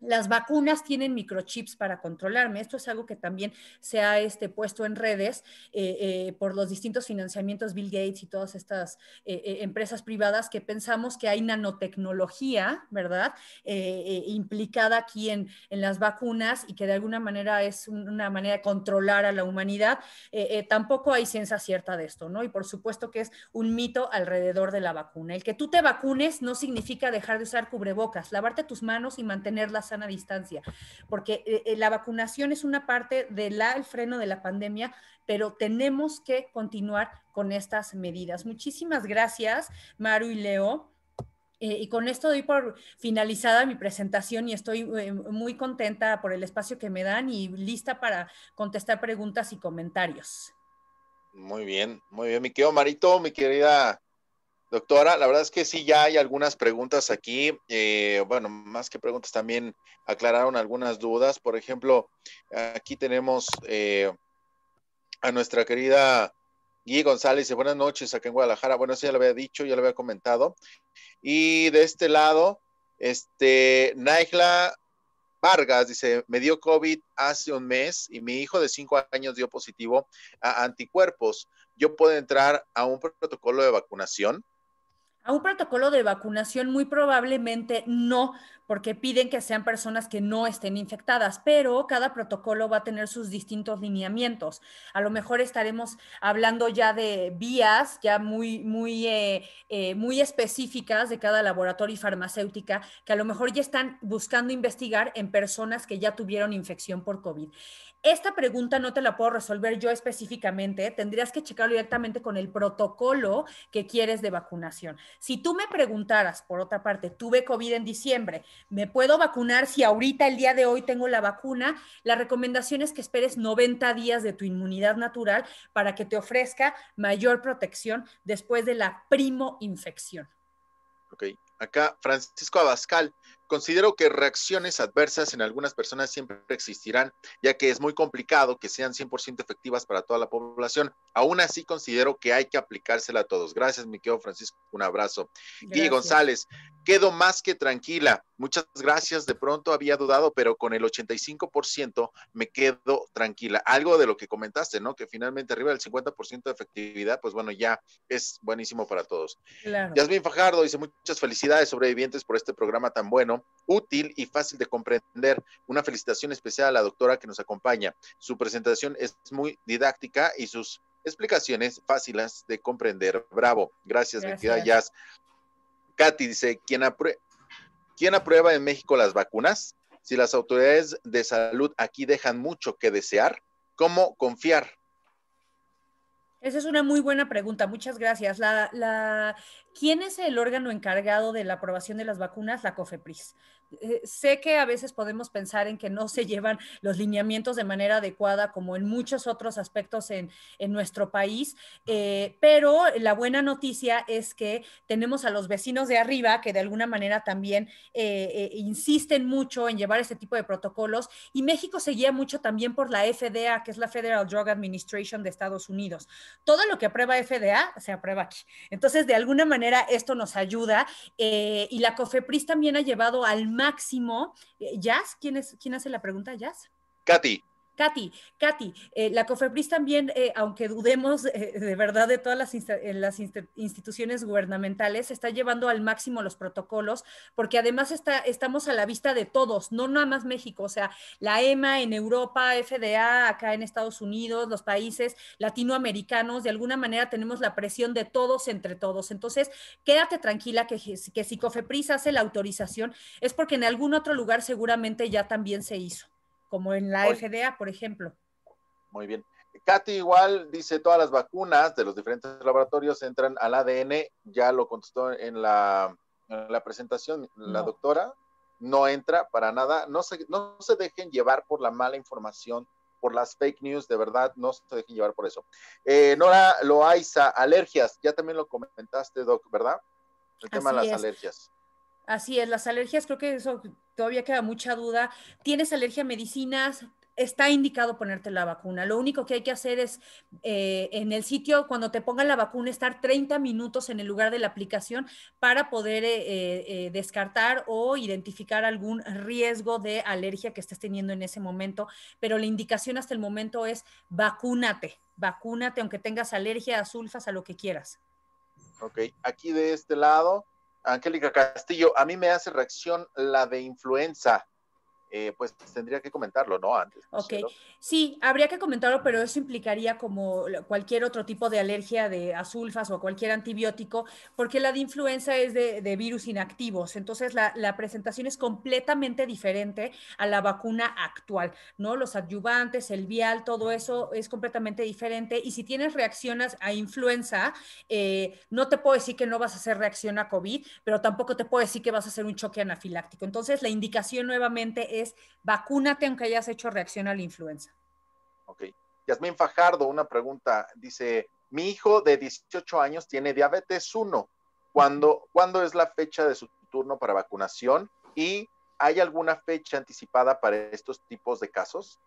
Las vacunas tienen microchips para controlarme. Esto es algo que también se ha este, puesto en redes eh, eh, por los distintos financiamientos Bill Gates y todas estas eh, empresas privadas que pensamos que hay nanotecnología, ¿verdad? implicada aquí en, las vacunas y que de alguna manera es una manera de controlar a la humanidad. tampoco hay ciencia cierta de esto, ¿no? Y por supuesto que es un mito alrededor de la vacuna. El que tú te vacunes no significa dejar de usar cubrebocas, lavarte tus manos y mantenerlas a distancia, porque eh, eh, la vacunación es una parte del freno de la pandemia, pero tenemos que continuar con estas medidas. Muchísimas gracias, Maru y Leo. Eh, y con esto doy por finalizada mi presentación y estoy muy contenta por el espacio que me dan y lista para contestar preguntas y comentarios. Muy bien, muy bien, mi querido Marito, mi querida Doctora, la verdad es que sí, ya hay algunas preguntas aquí. Eh, bueno, más que preguntas, también aclararon algunas dudas. Por ejemplo, aquí tenemos eh, a nuestra querida Guy González. buenas noches, acá en Guadalajara. Bueno, eso ya lo había dicho, ya lo había comentado. Y de este lado, este, Naigla Vargas dice, me dio COVID hace un mes y mi hijo de cinco años dio positivo a anticuerpos. ¿Yo puedo entrar a un protocolo de vacunación? a un protocolo de vacunación muy probablemente no, porque piden que sean personas que no estén infectadas, pero cada protocolo va a tener sus distintos lineamientos. A lo mejor estaremos hablando ya de vías ya muy, muy, eh, eh, muy específicas de cada laboratorio y farmacéutica, que a lo mejor ya están buscando investigar en personas que ya tuvieron infección por COVID. Esta pregunta no te la puedo resolver yo específicamente, tendrías que checarlo directamente con el protocolo que quieres de vacunación. Si tú me preguntaras, por otra parte, tuve COVID en diciembre, me puedo vacunar si ahorita el día de hoy tengo la vacuna. La recomendación es que esperes 90 días de tu inmunidad natural para que te ofrezca mayor protección después de la primo infección. Ok, acá Francisco Abascal Considero que reacciones adversas en algunas personas siempre existirán, ya que es muy complicado que sean 100% efectivas para toda la población. Aún así, considero que hay que aplicársela a todos. Gracias, Miquel, Francisco. Un abrazo. Gracias. González, quedo más que tranquila. Muchas gracias. De pronto había dudado, pero con el 85% me quedo tranquila. Algo de lo que comentaste, ¿no? Que finalmente arriba del 50% de efectividad, pues bueno, ya es buenísimo para todos. Claro. Yasmin Fajardo dice muchas felicidades sobrevivientes por este programa tan bueno útil y fácil de comprender. Una felicitación especial a la doctora que nos acompaña. Su presentación es muy didáctica y sus explicaciones fáciles de comprender. Bravo. Gracias, Gracias. mi Katy dice, ¿quién, ¿quién aprueba en México las vacunas? Si las autoridades de salud aquí dejan mucho que desear, ¿cómo confiar esa es una muy buena pregunta, muchas gracias. La, la, ¿Quién es el órgano encargado de la aprobación de las vacunas? La COFEPRIS. Eh, sé que a veces podemos pensar en que no se llevan los lineamientos de manera adecuada, como en muchos otros aspectos en, en nuestro país, eh, pero la buena noticia es que tenemos a los vecinos de arriba que de alguna manera también eh, insisten mucho en llevar este tipo de protocolos y México seguía mucho también por la FDA, que es la Federal Drug Administration de Estados Unidos. Todo lo que aprueba FDA se aprueba aquí. Entonces, de alguna manera, esto nos ayuda y la COFEPRIS también ha llevado al máximo. Eh, Jazz, ¿quién, es, ¿quién hace la pregunta, Jazz? Katy. Katy, Katy, eh, la COFEPRIS también, eh, aunque dudemos eh, de verdad de todas las, instituciones gubernamentales, está llevando al máximo los protocolos, porque además estamos a la vista de todos, no nada más México, o sea, la EMA en Europa, FDA acá en Estados Unidos, los países latinoamericanos, de alguna manera tenemos la presión de todos entre todos. Entonces, quédate tranquila que, que si COFEPRIS hace la autorización, es porque en algún otro lugar seguramente ya también se hizo como en la FDA, por ejemplo. Muy bien. Katy igual dice, todas las vacunas de los diferentes laboratorios entran al ADN, ya lo contestó en la, presentación la doctora, no entra para nada, no se, no se dejen llevar por la mala información, por las fake news, de verdad, no se dejen llevar por eso. Eh, Nora Loaiza, alergias, ya también lo comentaste, Doc, ¿verdad? El tema de las alergias. Así es, las alergias, creo que eso todavía queda mucha duda. ¿Tienes alergia a medicinas? Está indicado ponerte la vacuna. Lo único que hay que hacer es eh, en el sitio, cuando te pongan la vacuna, estar 30 minutos en el lugar de la aplicación para poder eh, eh, descartar o identificar algún riesgo de alergia que estés teniendo en ese momento. Pero la indicación hasta el momento es vacúnate, vacúnate, aunque tengas alergia a sulfas, a lo que quieras. Ok, aquí de este lado Angélica Castillo, a mí me hace reacción la de influenza. Eh, pues tendría que comentarlo, ¿no? Antes. ok, sí, habría que comentarlo, pero eso implicaría como cualquier otro tipo de alergia de a o cualquier antibiótico, porque la de influenza es de, virus inactivos, entonces la, presentación es completamente diferente a la vacuna actual, ¿no? Los adyuvantes, el vial, todo eso es completamente diferente y si tienes reacciones a influenza, eh, no te puedo decir que no vas a hacer reacción a COVID, pero tampoco te puedo decir que vas a hacer un choque anafiláctico. Entonces la indicación nuevamente es es vacúnate aunque hayas hecho reacción a la influenza. Ok. Yasmín Fajardo, una pregunta. Dice, mi hijo de 18 años tiene diabetes 1. ¿Cuándo, es la fecha de su turno para vacunación? ¿Y hay alguna fecha anticipada para estos tipos de casos?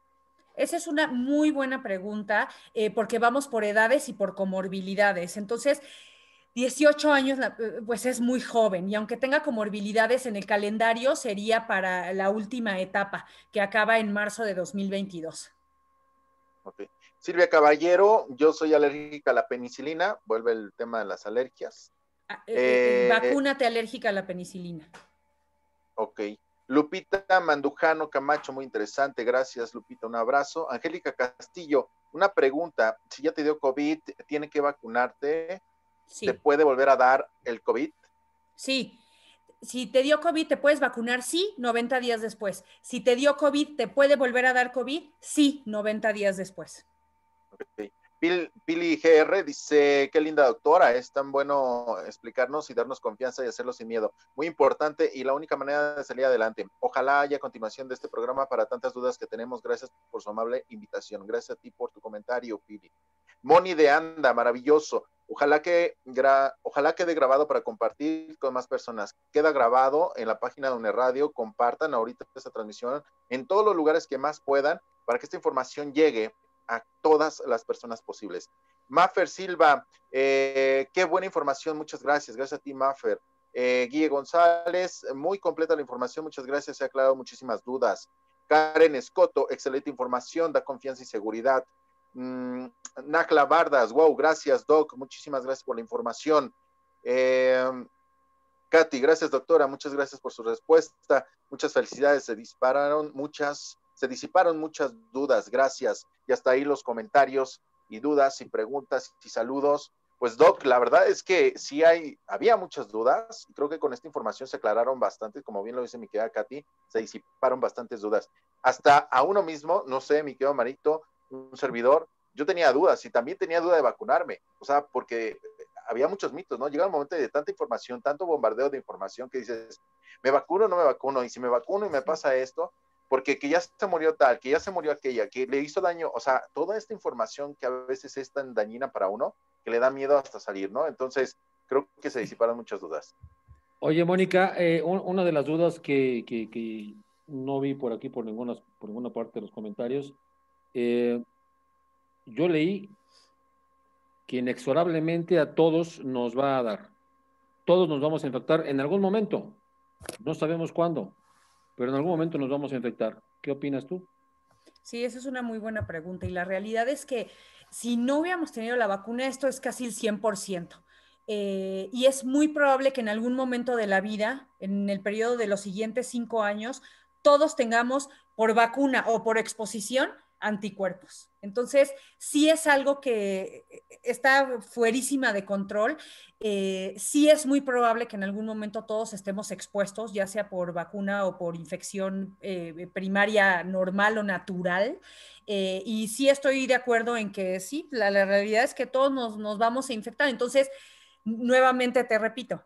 Esa es una muy buena pregunta, eh, porque vamos por edades y por comorbilidades. Entonces, 18 años, eh, pues es muy joven y aunque tenga comorbilidades en el calendario, sería para la última etapa que acaba en marzo de 2022. Ok. Silvia Caballero, yo soy alérgica a la penicilina, vuelve el tema de las alergias. Ah, eh, eh, vacúnate alérgica a la penicilina. Ok. Lupita Mandujano Camacho, muy interesante, gracias Lupita, un abrazo. Angélica Castillo, una pregunta, si ya te dio COVID, ¿tiene que vacunarte? te puede volver a dar el COVID? Sí. Si te dio COVID, ¿te puedes vacunar? Sí, 90 días después. Si te dio COVID, ¿te puede volver a dar COVID? Sí, 90 días después. Okay. Pili GR dice, qué linda doctora, es tan bueno explicarnos y darnos confianza y hacerlo sin miedo. Muy importante y la única manera de salir adelante. Ojalá haya continuación de este programa para tantas dudas que tenemos. Gracias por su amable invitación. Gracias a ti por tu comentario, Pili. Moni de Anda, maravilloso. Ojalá que, ojalá quede grabado para compartir con más personas. Queda grabado en la página de UNERRADIO. Radio. Compartan ahorita esta transmisión en todos los lugares que más puedan para que esta información llegue a todas las personas posibles. Maffer Silva, eh, qué buena información, muchas gracias. Gracias a ti, Maffer. Eh, Guille González, muy completa la información, muchas gracias, se ha aclarado muchísimas dudas. Karen Escoto, excelente información, da confianza y seguridad. Mm, Nacla Bardas, wow, gracias Doc, muchísimas gracias por la información. Eh, Katy, gracias doctora, muchas gracias por su respuesta, muchas felicidades, se dispararon muchas, se disiparon muchas dudas, gracias. Y hasta ahí los comentarios y dudas y preguntas y saludos. Pues Doc, la verdad es que sí hay, había muchas dudas y creo que con esta información se aclararon bastante, como bien lo dice mi querida Katy, se disiparon bastantes dudas. Hasta a uno mismo, no sé, mi querido Marito, un servidor, yo tenía dudas y también tenía duda de vacunarme, o sea, porque había muchos mitos, ¿no? Llega un momento de tanta información, tanto bombardeo de información que dices, ¿me vacuno o no me vacuno? Y si me vacuno y me pasa esto, porque que ya se murió tal, que ya se murió aquella, que le hizo daño, o sea, toda esta información que a veces es tan dañina para uno, que le da miedo hasta salir, ¿no? Entonces, creo que se disiparon muchas dudas. Oye, Mónica, eh, una de las dudas que, que, no vi por aquí, por, ninguna, por ninguna parte de los comentarios, eh, yo leí que inexorablemente a todos nos va a dar. Todos nos vamos a infectar en algún momento. No sabemos cuándo, pero en algún momento nos vamos a infectar. ¿Qué opinas tú? Sí, esa es una muy buena pregunta. Y la realidad es que si no hubiéramos tenido la vacuna, esto es casi el 100%. Eh, y es muy probable que en algún momento de la vida, en el periodo de los siguientes cinco años, todos tengamos por vacuna o por exposición anticuerpos. Entonces, sí es algo que está fuerísima de control. Eh, sí es muy probable que en algún momento todos estemos expuestos, ya sea por vacuna o por infección eh, primaria normal o natural. Eh, y sí estoy de acuerdo en que sí, la, realidad es que todos nos vamos a infectar. Entonces, nuevamente te repito,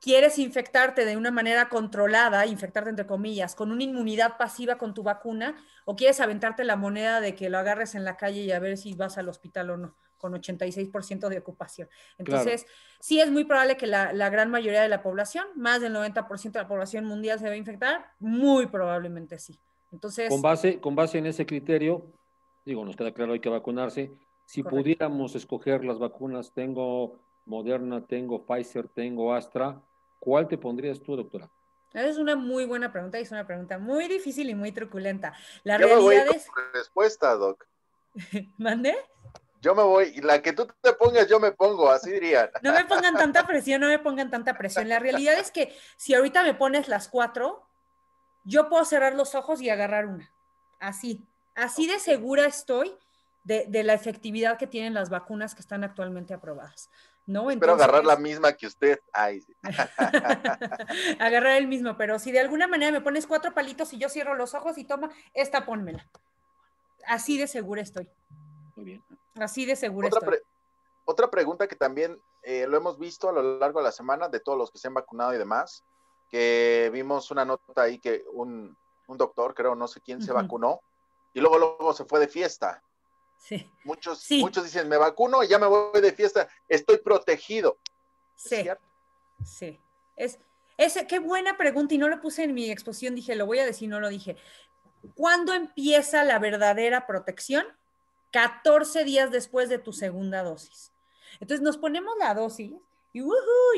quieres infectarte de una manera controlada, infectarte entre comillas, con una inmunidad pasiva con tu vacuna, o quieres aventarte la moneda de que lo agarres en la calle y a ver si vas al hospital o no, con 86% de ocupación. Entonces, sí es muy probable que la, gran mayoría de la población, más del 90% de la población mundial se va a infectar, muy probablemente sí. Entonces, con base, con base en ese criterio, digo, nos queda claro, hay que vacunarse. Si pudiéramos escoger las vacunas, tengo Moderna, tengo Pfizer, tengo Astra, ¿cuál te pondrías tú, doctora? Es una muy buena pregunta y es una pregunta muy difícil y muy truculenta. La Yo realidad me voy es... con respuesta, Doc. (laughs) ¿Mandé? Yo me voy, y la que tú te pongas, yo me pongo, así diría. (laughs) No me pongan tanta presión, no me pongan tanta presión. La realidad es que si ahorita me pones las cuatro, yo puedo cerrar los ojos y agarrar una. Así, así de segura estoy de la efectividad que tienen las vacunas que están actualmente aprobadas. Pero agarrar la misma que usted. Ay. (laughs) agarrar el mismo, pero si de alguna manera me pones cuatro palitos y yo cierro los ojos y toma, esta pónmela. Así de seguro estoy. Muy bien. Así de seguro otra estoy. otra pregunta que también eh, lo hemos visto a lo largo de la semana de todos los que se han vacunado y demás, que vimos una nota ahí que un, doctor, creo, no sé quién, se vacunó y luego, luego se fue de fiesta. Muchos, muchos dicen, me vacuno y ya me voy de fiesta, estoy protegido. Sí. Sí. qué buena pregunta y no lo puse en mi exposición, dije, lo voy a decir, no lo dije. ¿Cuándo empieza la verdadera protección? 14 días después de tu segunda dosis. Entonces nos ponemos la dosis y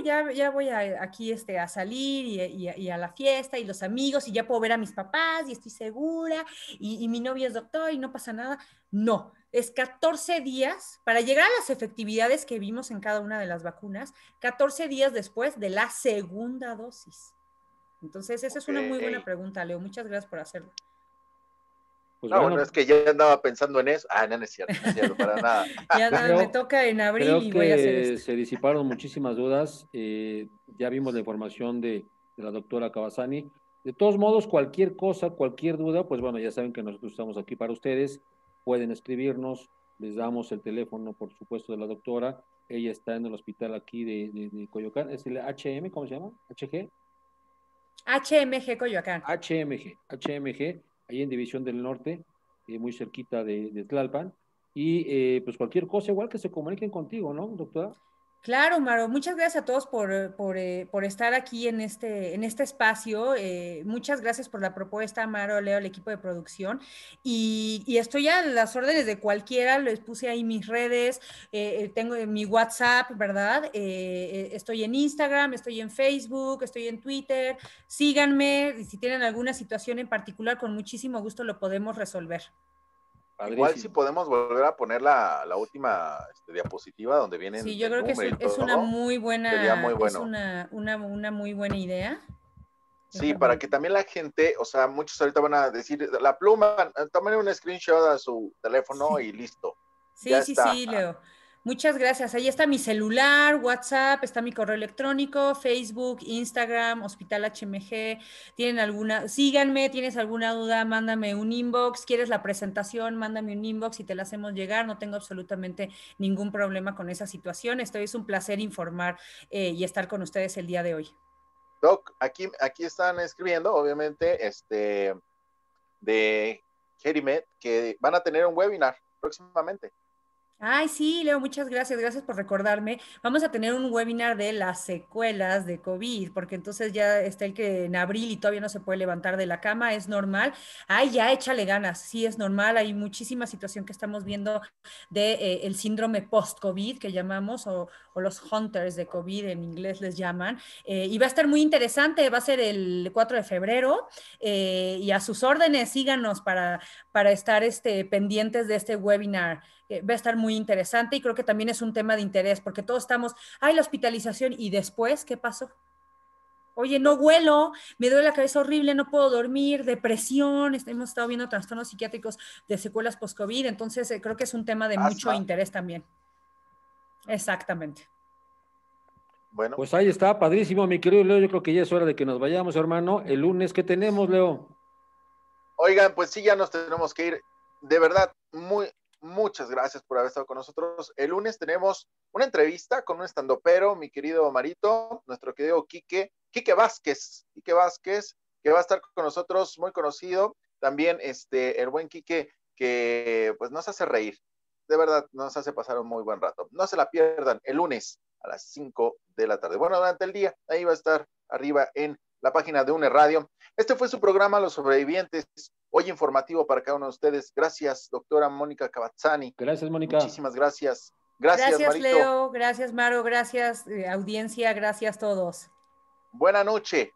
ya, ya voy aquí este, a salir y, a la fiesta y los amigos y ya puedo ver a mis papás y estoy segura y, y mi novia es doctor y no pasa nada. No, es 14 días para llegar a las efectividades que vimos en cada una de las vacunas, 14 días después de la segunda dosis. Entonces, esa es una muy buena pregunta, Leo. Muchas gracias por hacerlo. Pues bueno. es que ya andaba pensando en eso. Ah, no, no es cierto, no es cierto para nada. (laughs) ya me toca en abril y voy a hacer Se disiparon muchísimas dudas. Eh, ya vimos la información de, la doctora Cavazzani. De todos modos, cualquier cosa, cualquier duda, pues bueno, ya saben que nosotros estamos aquí para ustedes pueden escribirnos, les damos el teléfono, por supuesto, de la doctora. Ella está en el hospital aquí de, de, Coyoacán. ¿Es el HM? ¿Cómo se llama? ¿HG? HMG Coyoacán. HMG, HMG, ahí en División del Norte, eh, muy cerquita de, de Tlalpan. Y eh, pues cualquier cosa, igual que se comuniquen contigo, ¿no, doctora? Claro, Maro, muchas gracias a todos eh, eh, por, estar aquí en este, en este espacio. Eh, muchas gracias por la propuesta, Maro, Leo, el equipo de producción. Y, estoy a las órdenes de cualquiera, les puse ahí mis redes, tengo mi WhatsApp, ¿verdad? estoy en Instagram, estoy en Facebook, estoy en Twitter. Síganme, si tienen alguna situación en particular, con muchísimo gusto lo podemos resolver. Igual si podemos volver a poner la, última este, diapositiva donde vienen. Sí, yo creo que es, una muy buena, es una, muy buena idea. Sí, para que también la gente, o sea, muchos ahorita van a decir, la pluma, tomen un screenshot a su teléfono y listo. Sí, sí, sí, Leo. Muchas gracias. Ahí está mi celular, WhatsApp, está mi correo electrónico, Facebook, Instagram, Hospital HMG. ¿Tienen alguna? Síganme, tienes alguna duda, mándame un inbox. ¿Quieres la presentación? Mándame un inbox y te la hacemos llegar. No tengo absolutamente ningún problema con esa situación. Estoy es un placer informar eh, y estar con ustedes el día de hoy. Doc, aquí, aquí están escribiendo, obviamente, este de Jerimet, que van a tener un webinar próximamente. Ay, sí, Leo, muchas gracias. Gracias por recordarme. Vamos a tener un webinar de las secuelas de COVID, porque entonces ya está el que en abril y todavía no se puede levantar de la cama, es normal. Ay, ya échale ganas, sí, es normal. Hay muchísima situación que estamos viendo de eh, el síndrome post-COVID que llamamos, o, los hunters de COVID en inglés les llaman. Eh, y va a estar muy interesante, va a ser el 4 de febrero. Eh, y a sus órdenes, síganos para, para estar este, pendientes de este webinar. Eh, va a estar muy interesante y creo que también es un tema de interés porque todos estamos, ay, la hospitalización y después, ¿qué pasó? Oye, no vuelo, me duele la cabeza horrible, no puedo dormir, depresión, este, hemos estado viendo trastornos psiquiátricos de secuelas post-COVID, entonces eh, creo que es un tema de mucho interés también. Exactamente. Bueno. Pues ahí está, padrísimo, mi querido Leo, yo creo que ya es hora de que nos vayamos, hermano. El lunes, ¿qué tenemos, Leo? Oigan, pues sí, ya nos tenemos que ir. De verdad, muy, muchas gracias por haber estado con nosotros. El lunes tenemos una entrevista con un estandopero, mi querido Marito, nuestro querido Quique, Quique Vázquez, Quique Vázquez, que va a estar con nosotros, muy conocido. También este, el buen Quique, que pues nos hace reír. De verdad, nos hace pasar un muy buen rato. No se la pierdan el lunes a las 5 de la tarde. Bueno, durante el día, ahí va a estar arriba en la página de UNE Radio. Este fue su programa Los Sobrevivientes hoy informativo para cada uno de ustedes. Gracias, doctora Mónica Cavazzani. Gracias, Mónica. Muchísimas gracias. Gracias, gracias Leo. Gracias, Maro. Gracias, eh, audiencia. Gracias, todos. Buena noche.